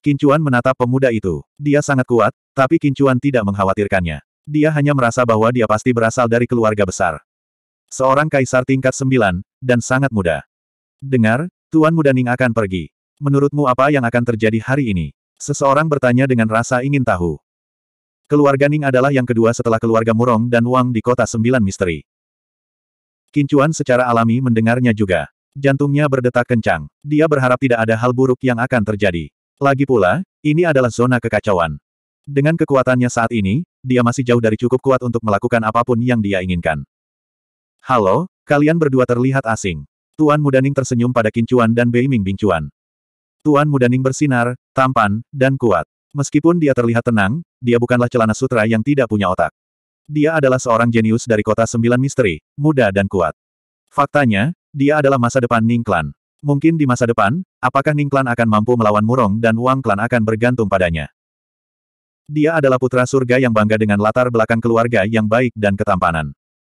Kincuan menatap pemuda itu. Dia sangat kuat, tapi Kincuan tidak mengkhawatirkannya. Dia hanya merasa bahwa dia pasti berasal dari keluarga besar. Seorang kaisar tingkat sembilan, dan sangat muda. Dengar, Tuan muda Ning akan pergi. Menurutmu apa yang akan terjadi hari ini? Seseorang bertanya dengan rasa ingin tahu. Keluarga Ning adalah yang kedua setelah keluarga Murong dan Wang di kota sembilan misteri. Kincuan secara alami mendengarnya juga. Jantungnya berdetak kencang. Dia berharap tidak ada hal buruk yang akan terjadi. Lagi pula, ini adalah zona kekacauan. Dengan kekuatannya saat ini, dia masih jauh dari cukup kuat untuk melakukan apapun yang dia inginkan. Halo, kalian berdua terlihat asing. Tuan Mudaning tersenyum pada Kincuan dan Beiming Bingcuan. Tuan Mudaning bersinar, tampan, dan kuat. Meskipun dia terlihat tenang, dia bukanlah celana sutra yang tidak punya otak. Dia adalah seorang jenius dari kota sembilan misteri, muda dan kuat. Faktanya, dia adalah masa depan Ning Klan. Mungkin di masa depan, apakah Ning Klan akan mampu melawan Murong dan Wang Klan akan bergantung padanya. Dia adalah putra surga yang bangga dengan latar belakang keluarga yang baik dan ketampanan.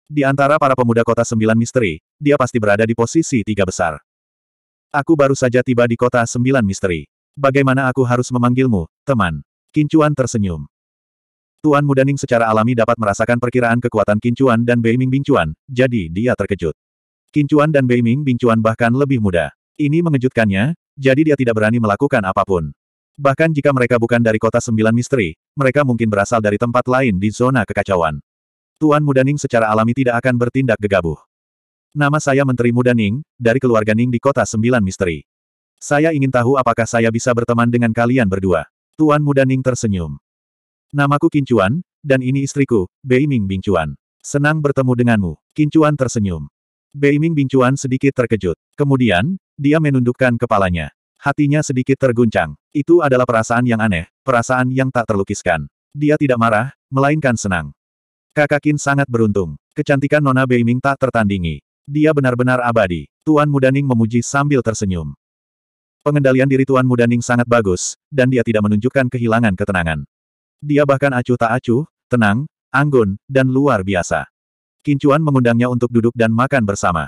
Di antara para pemuda kota sembilan misteri, dia pasti berada di posisi tiga besar. Aku baru saja tiba di kota sembilan misteri. Bagaimana aku harus memanggilmu, teman? Kincuan tersenyum. Tuan Muda Ning secara alami dapat merasakan perkiraan kekuatan Kincuan dan Beiming Bingcuan, jadi dia terkejut. Kincuan dan Beiming Bingcuan bahkan lebih muda. Ini mengejutkannya, jadi dia tidak berani melakukan apapun. Bahkan jika mereka bukan dari kota sembilan misteri, mereka mungkin berasal dari tempat lain di zona kekacauan. Tuan Muda Ning secara alami tidak akan bertindak gegabah. Nama saya Menteri Muda Ning, dari keluarga Ning di kota sembilan misteri. Saya ingin tahu apakah saya bisa berteman dengan kalian berdua. Tuan Muda Ning tersenyum. Namaku Kincuan, dan ini istriku, Beiming Bingcuan. Senang bertemu denganmu. Kincuan tersenyum. Beiming Bingcuan sedikit terkejut. Kemudian, dia menundukkan kepalanya. Hatinya sedikit terguncang. Itu adalah perasaan yang aneh, perasaan yang tak terlukiskan. Dia tidak marah, melainkan senang. Kakakin sangat beruntung. Kecantikan Nona Beiming tak tertandingi. Dia benar-benar abadi. Tuan Mudaning memuji sambil tersenyum. Pengendalian diri Tuan Mudaning sangat bagus, dan dia tidak menunjukkan kehilangan ketenangan. Dia bahkan acuh tak acuh, tenang, anggun, dan luar biasa. Kincuan mengundangnya untuk duduk dan makan bersama.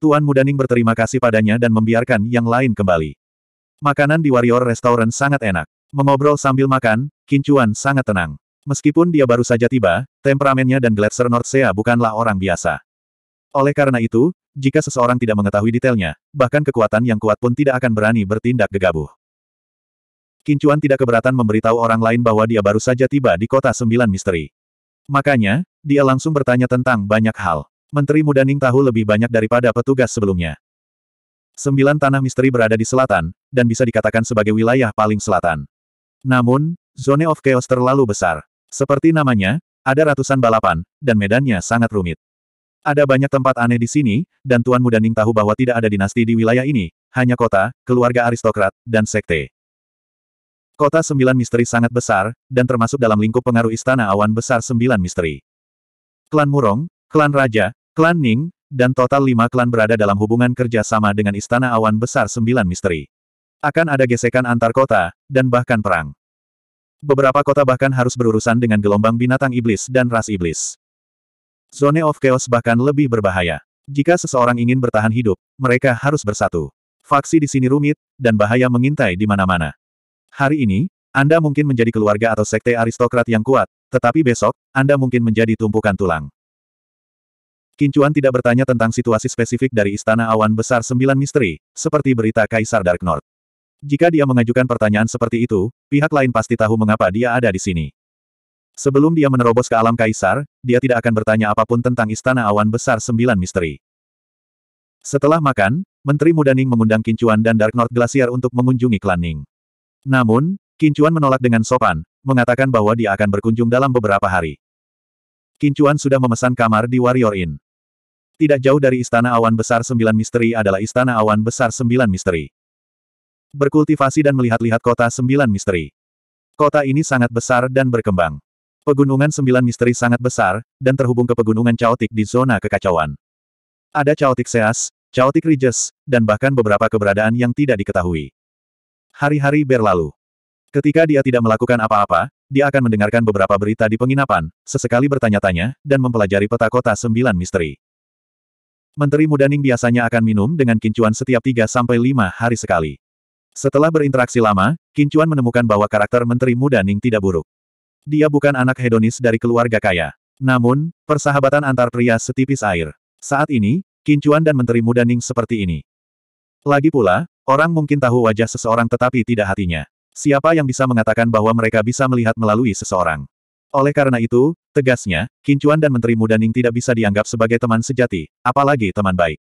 Tuan Mudaning berterima kasih padanya dan membiarkan yang lain kembali. Makanan di Warrior Restaurant sangat enak. Mengobrol sambil makan, Kincuan sangat tenang. Meskipun dia baru saja tiba, temperamennya dan Gletser Nordsea bukanlah orang biasa. Oleh karena itu, jika seseorang tidak mengetahui detailnya, bahkan kekuatan yang kuat pun tidak akan berani bertindak gegabah. Kincuan tidak keberatan memberitahu orang lain bahwa dia baru saja tiba di kota sembilan misteri. Makanya, dia langsung bertanya tentang banyak hal. Menteri muda Ning tahu lebih banyak daripada petugas sebelumnya. Sembilan tanah misteri berada di selatan, dan bisa dikatakan sebagai wilayah paling selatan. Namun, Zone of Chaos terlalu besar. Seperti namanya, ada ratusan balapan, dan medannya sangat rumit. Ada banyak tempat aneh di sini, dan Tuan muda Ning tahu bahwa tidak ada dinasti di wilayah ini, hanya kota, keluarga aristokrat, dan sekte. Kota Sembilan Misteri sangat besar, dan termasuk dalam lingkup pengaruh Istana Awan Besar Sembilan Misteri. Klan Murong, Klan Raja, Klan Ning, dan total lima klan berada dalam hubungan kerja sama dengan Istana Awan Besar Sembilan Misteri. Akan ada gesekan antar kota, dan bahkan perang. Beberapa kota bahkan harus berurusan dengan gelombang binatang iblis dan ras iblis. Zone of Chaos bahkan lebih berbahaya. Jika seseorang ingin bertahan hidup, mereka harus bersatu. Faksi di sini rumit, dan bahaya mengintai di mana-mana. Hari ini, Anda mungkin menjadi keluarga atau sekte aristokrat yang kuat, tetapi besok, Anda mungkin menjadi tumpukan tulang. Kincuan tidak bertanya tentang situasi spesifik dari Istana Awan Besar Sembilan Misteri, seperti berita Kaisar Dark North. Jika dia mengajukan pertanyaan seperti itu, pihak lain pasti tahu mengapa dia ada di sini. Sebelum dia menerobos ke alam Kaisar, dia tidak akan bertanya apapun tentang Istana Awan Besar Sembilan Misteri. Setelah makan, Menteri Muda Ning mengundang Kincuan dan Dark North Glacier untuk mengunjungi klan Ning. Namun, Kincuan menolak dengan sopan, mengatakan bahwa dia akan berkunjung dalam beberapa hari. Kincuan sudah memesan kamar di Warrior Inn. Tidak jauh dari Istana Awan Besar Sembilan Misteri adalah Istana Awan Besar Sembilan Misteri. Berkultivasi dan melihat-lihat kota Sembilan Misteri. Kota ini sangat besar dan berkembang. Pegunungan Sembilan Misteri sangat besar, dan terhubung ke pegunungan Chaotic di zona kekacauan. Ada Chaotic Seas, Chaotic Ridges, dan bahkan beberapa keberadaan yang tidak diketahui. Hari-hari berlalu. Ketika dia tidak melakukan apa-apa, dia akan mendengarkan beberapa berita di penginapan, sesekali bertanya-tanya, dan mempelajari peta kota sembilan misteri. Menteri Mudaning biasanya akan minum dengan kincuan setiap 3 lima hari sekali. Setelah berinteraksi lama, Kincuan menemukan bahwa karakter Menteri Mudaning tidak buruk. Dia bukan anak hedonis dari keluarga kaya. Namun, persahabatan antar pria setipis air. Saat ini, Kincuan dan Menteri Mudaning seperti ini. Lagi pula, Orang mungkin tahu wajah seseorang tetapi tidak hatinya. Siapa yang bisa mengatakan bahwa mereka bisa melihat melalui seseorang? Oleh karena itu, tegasnya, Kincuan dan Menteri Muda Ning tidak bisa dianggap sebagai teman sejati, apalagi teman baik.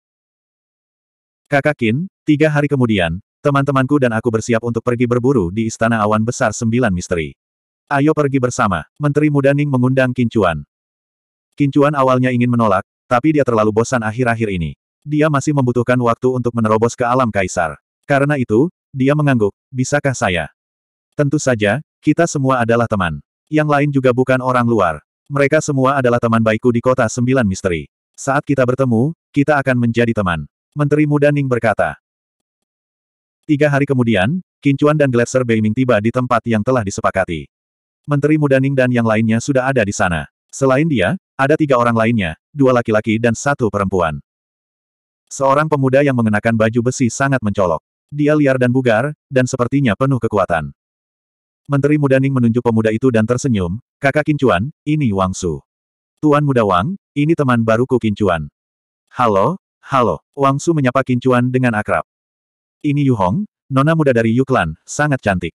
Kakak Kin, tiga hari kemudian, teman-temanku dan aku bersiap untuk pergi berburu di Istana Awan Besar Sembilan Misteri. Ayo pergi bersama, Menteri Muda Ning mengundang Kincuan. Kincuan awalnya ingin menolak, tapi dia terlalu bosan akhir-akhir ini. Dia masih membutuhkan waktu untuk menerobos ke alam kaisar. Karena itu, dia mengangguk, bisakah saya? Tentu saja, kita semua adalah teman. Yang lain juga bukan orang luar. Mereka semua adalah teman baikku di kota sembilan misteri. Saat kita bertemu, kita akan menjadi teman. Menteri Muda Ning berkata. Tiga hari kemudian, Kincuan dan Gletser Beiming tiba di tempat yang telah disepakati. Menteri Muda Ning dan yang lainnya sudah ada di sana. Selain dia, ada tiga orang lainnya, dua laki-laki dan satu perempuan. Seorang pemuda yang mengenakan baju besi sangat mencolok. Dia liar dan bugar, dan sepertinya penuh kekuatan. Menteri Muda Ning menunjuk pemuda itu dan tersenyum, kakak Kincuan, ini Wang Su. Tuan Muda Wang, ini teman baruku Kincuan. Halo, halo, Wang Su menyapa Kincuan dengan akrab. Ini Yu Hong, nona muda dari Yuklan, sangat cantik.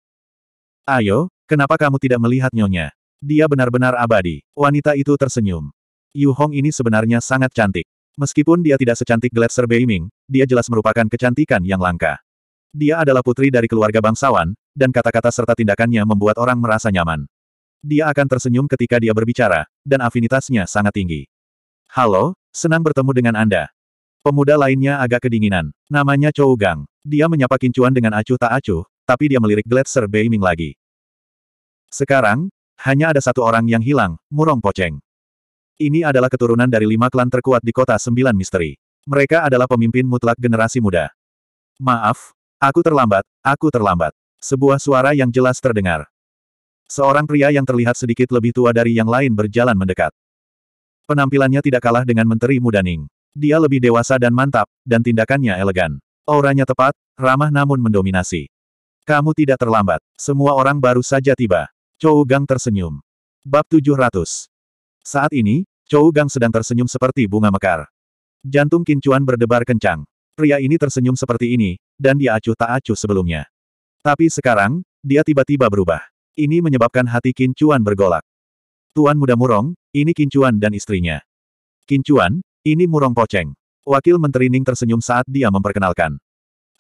Ayo, kenapa kamu tidak melihat nyonya? Dia benar-benar abadi. Wanita itu tersenyum. Yu Hong ini sebenarnya sangat cantik. Meskipun dia tidak secantik Gletser Beiming, dia jelas merupakan kecantikan yang langka. Dia adalah putri dari keluarga bangsawan, dan kata-kata serta tindakannya membuat orang merasa nyaman. Dia akan tersenyum ketika dia berbicara, dan afinitasnya sangat tinggi. Halo, senang bertemu dengan Anda. Pemuda lainnya agak kedinginan. Namanya Chou Gang. Dia menyapa Kincuan dengan acuh tak acuh, tapi dia melirik Gletser Beiming lagi. Sekarang, hanya ada satu orang yang hilang, Murong Poceng. Ini adalah keturunan dari lima klan terkuat di kota Sembilan Misteri. Mereka adalah pemimpin mutlak generasi muda. Maaf, Aku terlambat, aku terlambat. Sebuah suara yang jelas terdengar. Seorang pria yang terlihat sedikit lebih tua dari yang lain berjalan mendekat. Penampilannya tidak kalah dengan Menteri Muda Ning. Dia lebih dewasa dan mantap, dan tindakannya elegan. Auranya tepat, ramah namun mendominasi. Kamu tidak terlambat. Semua orang baru saja tiba. Chou Gang tersenyum. Bab 700. Saat ini, Chou Gang sedang tersenyum seperti bunga mekar. Jantung Kincuan berdebar kencang pria ini tersenyum seperti ini, dan dia acuh tak acuh sebelumnya. Tapi sekarang, dia tiba-tiba berubah. Ini menyebabkan hati Kincuan bergolak. Tuan muda Murong, ini Kincuan dan istrinya. Kincuan, ini Murong Poceng. Wakil Menteri Ning tersenyum saat dia memperkenalkan.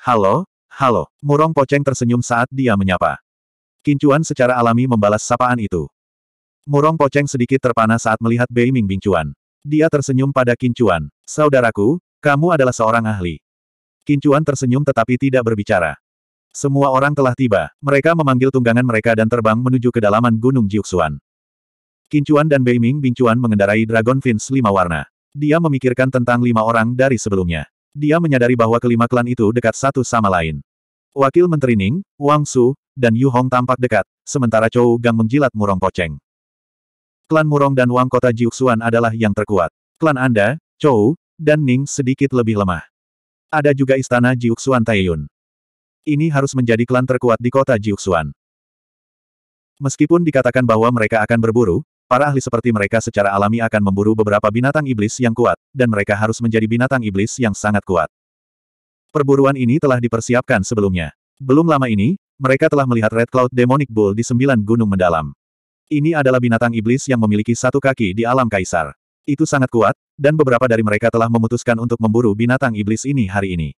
Halo, halo, Murong Poceng tersenyum saat dia menyapa. Kincuan secara alami membalas sapaan itu. Murong Poceng sedikit terpana saat melihat Bei Ming Bingcuan. Dia tersenyum pada Kincuan. Saudaraku, kamu adalah seorang ahli. Kincuan tersenyum tetapi tidak berbicara. Semua orang telah tiba, mereka memanggil tunggangan mereka dan terbang menuju kedalaman Gunung Jiuxuan. Kincuan dan Beiming Bingcuan mengendarai Dragon Fins lima warna. Dia memikirkan tentang lima orang dari sebelumnya. Dia menyadari bahwa kelima klan itu dekat satu sama lain. Wakil Menteri Ning, Wang Su, dan Yu Hong tampak dekat, sementara Chou Gang menjilat Murong Poceng. Klan Murong dan Wang Kota Jiuxuan adalah yang terkuat. Klan Anda, Chou, dan Ning sedikit lebih lemah. Ada juga istana Jiuxuan Taiyun. Ini harus menjadi klan terkuat di kota Jiuxuan. Meskipun dikatakan bahwa mereka akan berburu, para ahli seperti mereka secara alami akan memburu beberapa binatang iblis yang kuat, dan mereka harus menjadi binatang iblis yang sangat kuat. Perburuan ini telah dipersiapkan sebelumnya. Belum lama ini, mereka telah melihat Red Cloud Demonic Bull di sembilan gunung mendalam. Ini adalah binatang iblis yang memiliki satu kaki di alam kaisar. Itu sangat kuat, dan beberapa dari mereka telah memutuskan untuk memburu binatang iblis ini hari ini.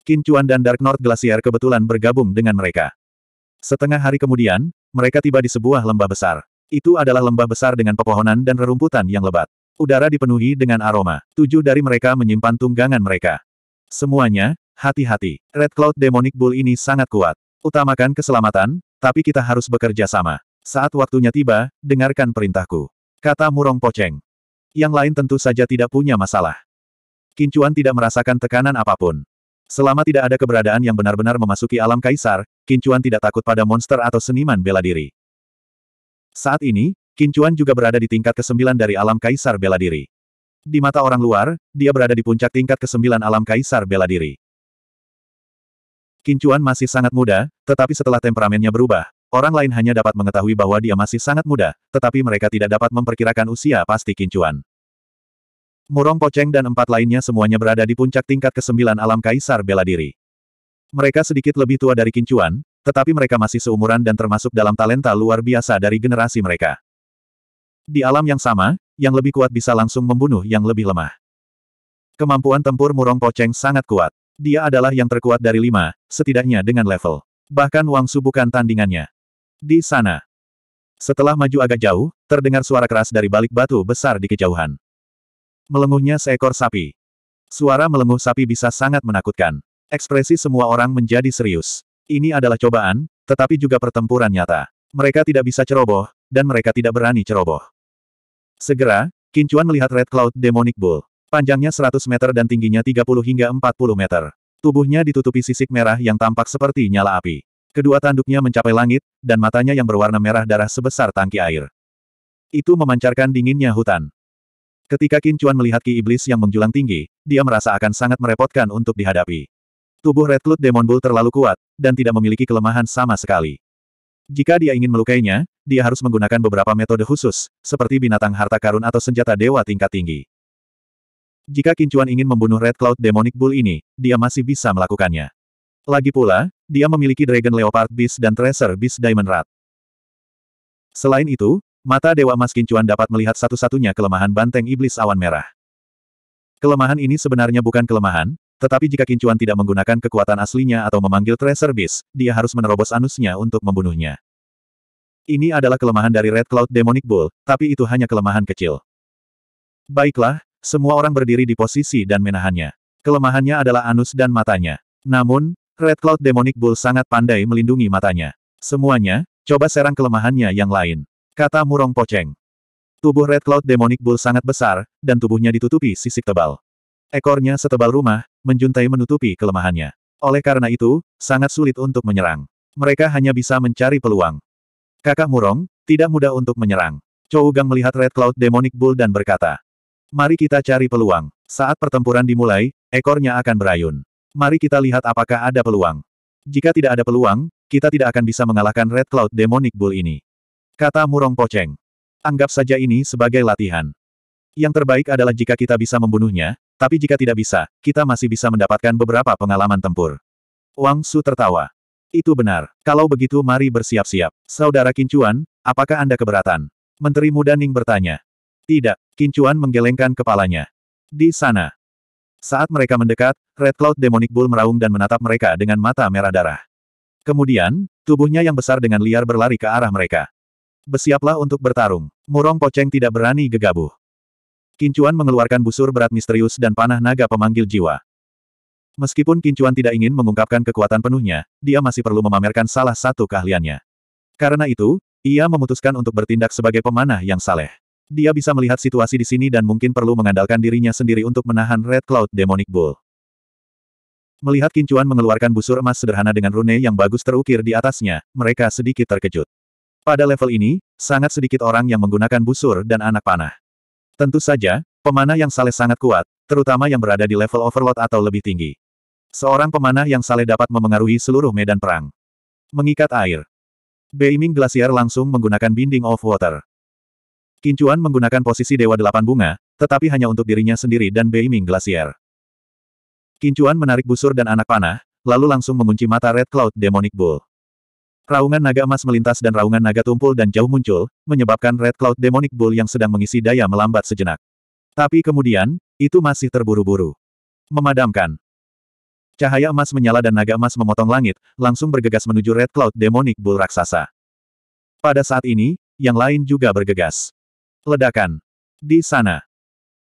Qin Chuan dan Dark North Glacier kebetulan bergabung dengan mereka. Setengah hari kemudian, mereka tiba di sebuah lembah besar. Itu adalah lembah besar dengan pepohonan dan rerumputan yang lebat. Udara dipenuhi dengan aroma. Tujuh dari mereka menyimpan tunggangan mereka. Semuanya, hati-hati. Red Cloud Demonic Bull ini sangat kuat. Utamakan keselamatan, tapi kita harus bekerja sama. Saat waktunya tiba, dengarkan perintahku. Kata Murong Poceng yang lain tentu saja tidak punya masalah. Kincuan tidak merasakan tekanan apapun. Selama tidak ada keberadaan yang benar-benar memasuki alam kaisar, Kincuan tidak takut pada monster atau seniman bela diri. Saat ini, Kincuan juga berada di tingkat ke-9 dari alam kaisar bela diri. Di mata orang luar, dia berada di puncak tingkat ke-9 alam kaisar bela diri. Kincuan masih sangat muda, tetapi setelah temperamennya berubah, Orang lain hanya dapat mengetahui bahwa dia masih sangat muda, tetapi mereka tidak dapat memperkirakan usia pasti Kincuan. Murong Poceng dan empat lainnya semuanya berada di puncak tingkat ke-9 alam Kaisar bela diri. Mereka sedikit lebih tua dari Kincuan, tetapi mereka masih seumuran dan termasuk dalam talenta luar biasa dari generasi mereka. Di alam yang sama, yang lebih kuat bisa langsung membunuh yang lebih lemah. Kemampuan tempur Murong Poceng sangat kuat. Dia adalah yang terkuat dari lima, setidaknya dengan level. Bahkan Wang Su bukan tandingannya. Di sana. Setelah maju agak jauh, terdengar suara keras dari balik batu besar di kejauhan. Melenguhnya seekor sapi. Suara melenguh sapi bisa sangat menakutkan. Ekspresi semua orang menjadi serius. Ini adalah cobaan, tetapi juga pertempuran nyata. Mereka tidak bisa ceroboh, dan mereka tidak berani ceroboh. Segera, Kincuan melihat Red Cloud Demonic Bull. Panjangnya 100 meter dan tingginya 30 hingga 40 meter. Tubuhnya ditutupi sisik merah yang tampak seperti nyala api. Kedua tanduknya mencapai langit, dan matanya yang berwarna merah darah sebesar tangki air. Itu memancarkan dinginnya hutan. Ketika Qin Chuan melihat ki iblis yang menjulang tinggi, dia merasa akan sangat merepotkan untuk dihadapi. Tubuh Red Cloud Demon Bull terlalu kuat, dan tidak memiliki kelemahan sama sekali. Jika dia ingin melukainya, dia harus menggunakan beberapa metode khusus, seperti binatang harta karun atau senjata dewa tingkat tinggi. Jika Qin Chuan ingin membunuh Red Cloud Demonic Bull ini, dia masih bisa melakukannya. Lagi pula, dia memiliki Dragon Leopard Beast dan Tracer Beast Diamond Rat. Selain itu, mata Dewa Mas Kincuan dapat melihat satu-satunya kelemahan banteng iblis awan merah. Kelemahan ini sebenarnya bukan kelemahan, tetapi jika Kincuan tidak menggunakan kekuatan aslinya atau memanggil Tracer Beast, dia harus menerobos anusnya untuk membunuhnya. Ini adalah kelemahan dari Red Cloud Demonic Bull, tapi itu hanya kelemahan kecil. Baiklah, semua orang berdiri di posisi dan menahannya. Kelemahannya adalah anus dan matanya. Namun, Red Cloud Demonic Bull sangat pandai melindungi matanya. Semuanya, coba serang kelemahannya yang lain. Kata Murong Poceng. Tubuh Red Cloud Demonic Bull sangat besar, dan tubuhnya ditutupi sisik tebal. Ekornya setebal rumah, menjuntai menutupi kelemahannya. Oleh karena itu, sangat sulit untuk menyerang. Mereka hanya bisa mencari peluang. Kakak Murong, tidak mudah untuk menyerang. Chou Gang melihat Red Cloud Demonic Bull dan berkata, Mari kita cari peluang. Saat pertempuran dimulai, ekornya akan berayun. Mari kita lihat apakah ada peluang. Jika tidak ada peluang, kita tidak akan bisa mengalahkan Red Cloud Demonic Bull ini. Kata Murong Poceng. Anggap saja ini sebagai latihan. Yang terbaik adalah jika kita bisa membunuhnya, tapi jika tidak bisa, kita masih bisa mendapatkan beberapa pengalaman tempur. Wang Su tertawa. Itu benar. Kalau begitu mari bersiap-siap. Saudara Kincuan, apakah Anda keberatan? Menteri Muda Ning bertanya. Tidak. Kincuan menggelengkan kepalanya. Di sana. Saat mereka mendekat, Red Cloud Demonic Bull meraung dan menatap mereka dengan mata merah darah. Kemudian, tubuhnya yang besar dengan liar berlari ke arah mereka. Bersiaplah untuk bertarung. Murong Poceng tidak berani gegabah. Kincuan mengeluarkan busur berat misterius dan panah naga pemanggil jiwa. Meskipun Kincuan tidak ingin mengungkapkan kekuatan penuhnya, dia masih perlu memamerkan salah satu keahliannya. Karena itu, ia memutuskan untuk bertindak sebagai pemanah yang saleh. Dia bisa melihat situasi di sini dan mungkin perlu mengandalkan dirinya sendiri untuk menahan Red Cloud Demonic Bull. Melihat Kincuan mengeluarkan busur emas sederhana dengan rune yang bagus terukir di atasnya, mereka sedikit terkejut. Pada level ini, sangat sedikit orang yang menggunakan busur dan anak panah. Tentu saja, pemanah yang saleh sangat kuat, terutama yang berada di level overload atau lebih tinggi. Seorang pemanah yang saleh dapat memengaruhi seluruh medan perang. Mengikat air. Beiming Glacier langsung menggunakan Binding of Water. Kincuan menggunakan posisi Dewa Delapan Bunga, tetapi hanya untuk dirinya sendiri dan Bei Beiming Glacier. Kincuan menarik busur dan anak panah, lalu langsung mengunci mata Red Cloud Demonic Bull. Raungan naga emas melintas dan raungan naga tumpul dan jauh muncul, menyebabkan Red Cloud Demonic Bull yang sedang mengisi daya melambat sejenak. Tapi kemudian, itu masih terburu-buru. Memadamkan. Cahaya emas menyala dan naga emas memotong langit, langsung bergegas menuju Red Cloud Demonic Bull raksasa. Pada saat ini, yang lain juga bergegas. Ledakan. Di sana.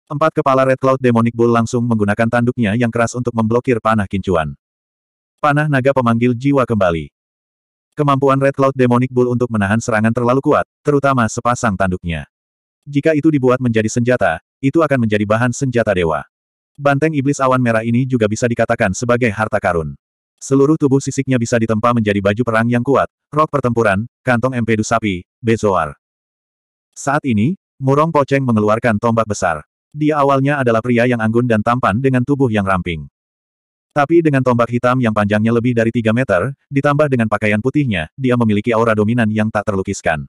Empat kepala Red Cloud Demonic Bull langsung menggunakan tanduknya yang keras untuk memblokir panah kincuan. Panah naga pemanggil jiwa kembali. Kemampuan Red Cloud Demonic Bull untuk menahan serangan terlalu kuat, terutama sepasang tanduknya. Jika itu dibuat menjadi senjata, itu akan menjadi bahan senjata dewa. Banteng iblis awan merah ini juga bisa dikatakan sebagai harta karun. Seluruh tubuh sisiknya bisa ditempa menjadi baju perang yang kuat, rok pertempuran, kantong empedu sapi, bezoar. Saat ini, Murong Poceng mengeluarkan tombak besar. Dia awalnya adalah pria yang anggun dan tampan dengan tubuh yang ramping. Tapi dengan tombak hitam yang panjangnya lebih dari 3 meter, ditambah dengan pakaian putihnya, dia memiliki aura dominan yang tak terlukiskan.